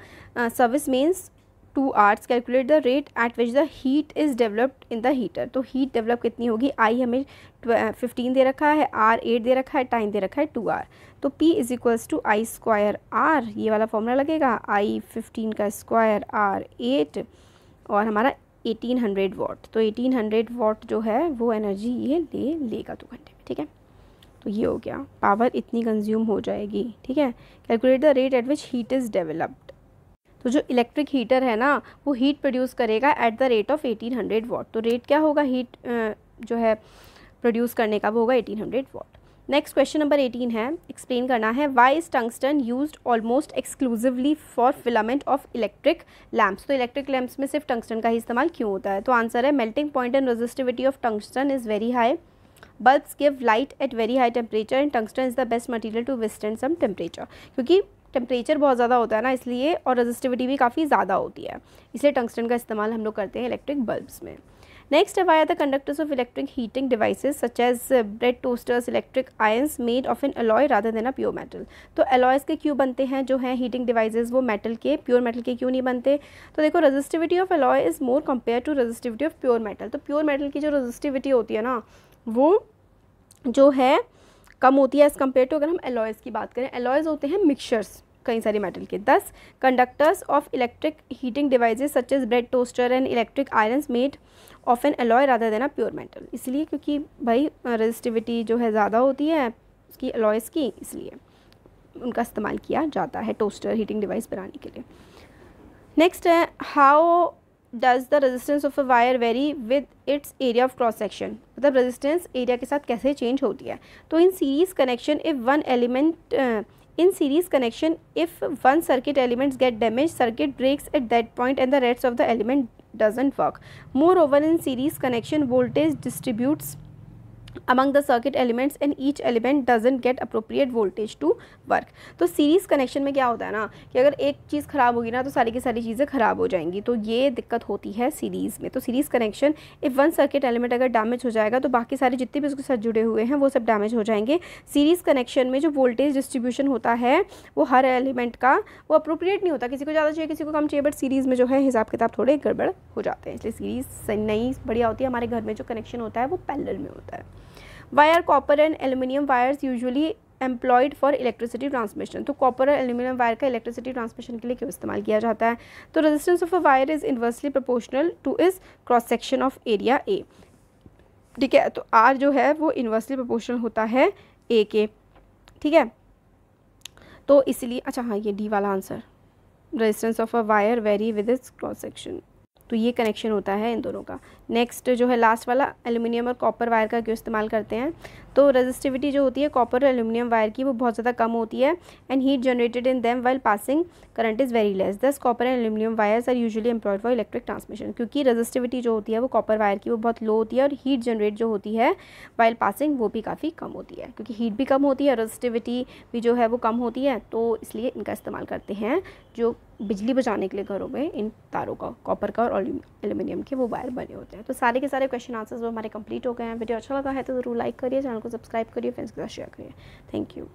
service mains two hours calculate the rate at which the heat is developed in the heater तो हीट डेवलप कितनी होगी आई हमें फिफ्टीन uh, दे रखा है आर एट दे रखा है टाइम दे रखा है टू आर तो P is equals to I square R ये वाला फॉर्मूला लगेगा आई फिफ्टीन का स्क्वायर आर एट और हमारा एटीन हंड्रेड वॉट तो एटीन हंड्रेड वॉट जो है वो एनर्जी ये ले लेगा दो घंटे में ठीक है तो ये हो गया पावर इतनी कंज्यूम हो जाएगी ठीक है calculate the rate at which heat is developed तो जो इलेक्ट्रिक हीटर है ना वो हीट प्रोड्यूस करेगा at the rate of eighteen hundred watt तो रेट क्या होगा हीट जो है प्रोड्यूस करने का वो होगा eighteen hundred watt next question number eighteen है एक्सप्लेन करना है why is tungsten use almost exclusively for filament of electric lamps तो इलेक्ट्रिक लैम्प्स में सिर्फ टंगस्टन का ही इस्तेमाल क्यों होता है तो आंसर है melting point and resistivity of tungsten is very high bulbs give light at very high temperature and tungsten is the best material to withstand some temperature क्योंकि टेम्परेचर बहुत ज़्यादा होता है ना इसलिए और रजिस्टिविटी भी काफ़ी ज़्यादा होती है इसलिए टंगस्टन का इस्तेमाल हम लोग करते हैं इलेक्ट्रिक बल्ब्स में नेक्स्ट अब आया था conductors of electric heating device such as bread toasters electric irons made of an alloy rather than a pure metal तो अलॉयस के क्यों बनते हैं जो है हीटिंग डिवाइस वो मेटल के प्योर मेटल के क्यों नहीं बनते तो देखो resistivity of alloy is more compare to resistivity of pure metal तो प्योर मेटल की जो रजिस्टिविटी होती है ना वो जो है कम होती है एज़ कम्पेयर टू अगर हम एलॉयज़ की बात करें एलॉयज़ होते हैं मिक्सर्स कई सारी मेटल के दस conductors of electric heating devices such as bread toaster and electric iron made of an alloy rather than a pure metal इसलिए क्योंकि भाई रजिस्टिविटी जो है ज़्यादा होती है उसकी अलॉयस की इसलिए उनका इस्तेमाल किया जाता है टोस्टर हीटिंग डिवाइस बनाने के लिए नेक्स्ट है how does the resistance of a wire vary with its area of cross section मतलब रेजिस्टेंस एरिया के साथ कैसे चेंज होती है तो in series connection if one element In series connection, if one circuit elements get damaged, circuit breaks at that point and the rest of the element doesn't work. Moreover, in series connection, voltage distributes among the circuit elements and each element doesn't get appropriate voltage to work तो series connection में क्या होता है ना कि अगर एक चीज़ ख़राब होगी ना तो सारी की सारी चीज़ें ख़राब हो जाएंगी तो ये दिक्कत होती है सीरीज़ में तो series connection if one circuit element अगर डैमेज हो जाएगा तो बाकी सारे जितने भी उसके साथ जुड़े हुए हैं वो सब डैमेज हो जाएंगे सीरीज़ कनेक्शन में जो वोल्टेज डिस्ट्रीब्यूशन होता है वो हर एलिमेंट का वो अप्रोप्रिएट नहीं होता किसी को ज़्यादा चाहिए किसी को कम चाहिए बट सीरीज़ में जो है हिसाब किताब थोड़े गड़बड़ हो जाते हैं इसलिए सीरीज़ नई बढ़िया होती है हमारे घर में जो कनेक्शन होता है वो पैलर में होता है why are copper and aluminium wires usually employed for electricity transmission तो कॉपर और एल्यूमिनियम वायर का इलेक्ट्रिसिटी ट्रांसमिशन के लिए क्यों इस्तेमाल किया जाता है तो resistance of a wire is inversely proportional to is cross section of area A ठीक है तो आर जो है वो इन्वर्सली प्रोपोर्शनल होता है ए के ठीक है तो इसलिए अच्छा हाँ ये डी वाला answer resistance of a wire vary with is cross section तो ये कनेक्शन होता है इन दोनों का नेक्स्ट जो है लास्ट वाला एल्युमिनियम और कॉपर वायर का क्यों इस्तेमाल करते हैं तो रजिस्टिविटी जो होती है कॉपर और एल्युमिनियम वायर की वो बहुत ज़्यादा कम होती है and heat generated in them while passing current is very less thus copper and aluminium wires are usually employed for electric transmission क्योंकि रजिस्टिविटी जो होती है वो कॉपर वायर की वो बहुत लो होती है और हीट जनरेट जो होती है वाइल पासिंग वो भी काफ़ी कम होती है क्योंकि हीट भी कम होती है रजिस्टिविटी भी जो है वो कम होती है तो इसलिए इनका इस्तेमाल करते हैं जो बिजली बचाने के लिए घरों में इन तारों का कॉपर का और एल्यूमिनियम के वो वायर बने होते हैं हैं तो सारे के सारे क्वेश्चन आंसर्स वो हमारे कंप्लीट हो गए हैं वीडियो अच्छा लगा है तो ज़रूर लाइक करिए चैनल को सब्सक्राइब करिए फ्रेंड्स के साथ शेयर करिए थैंक यू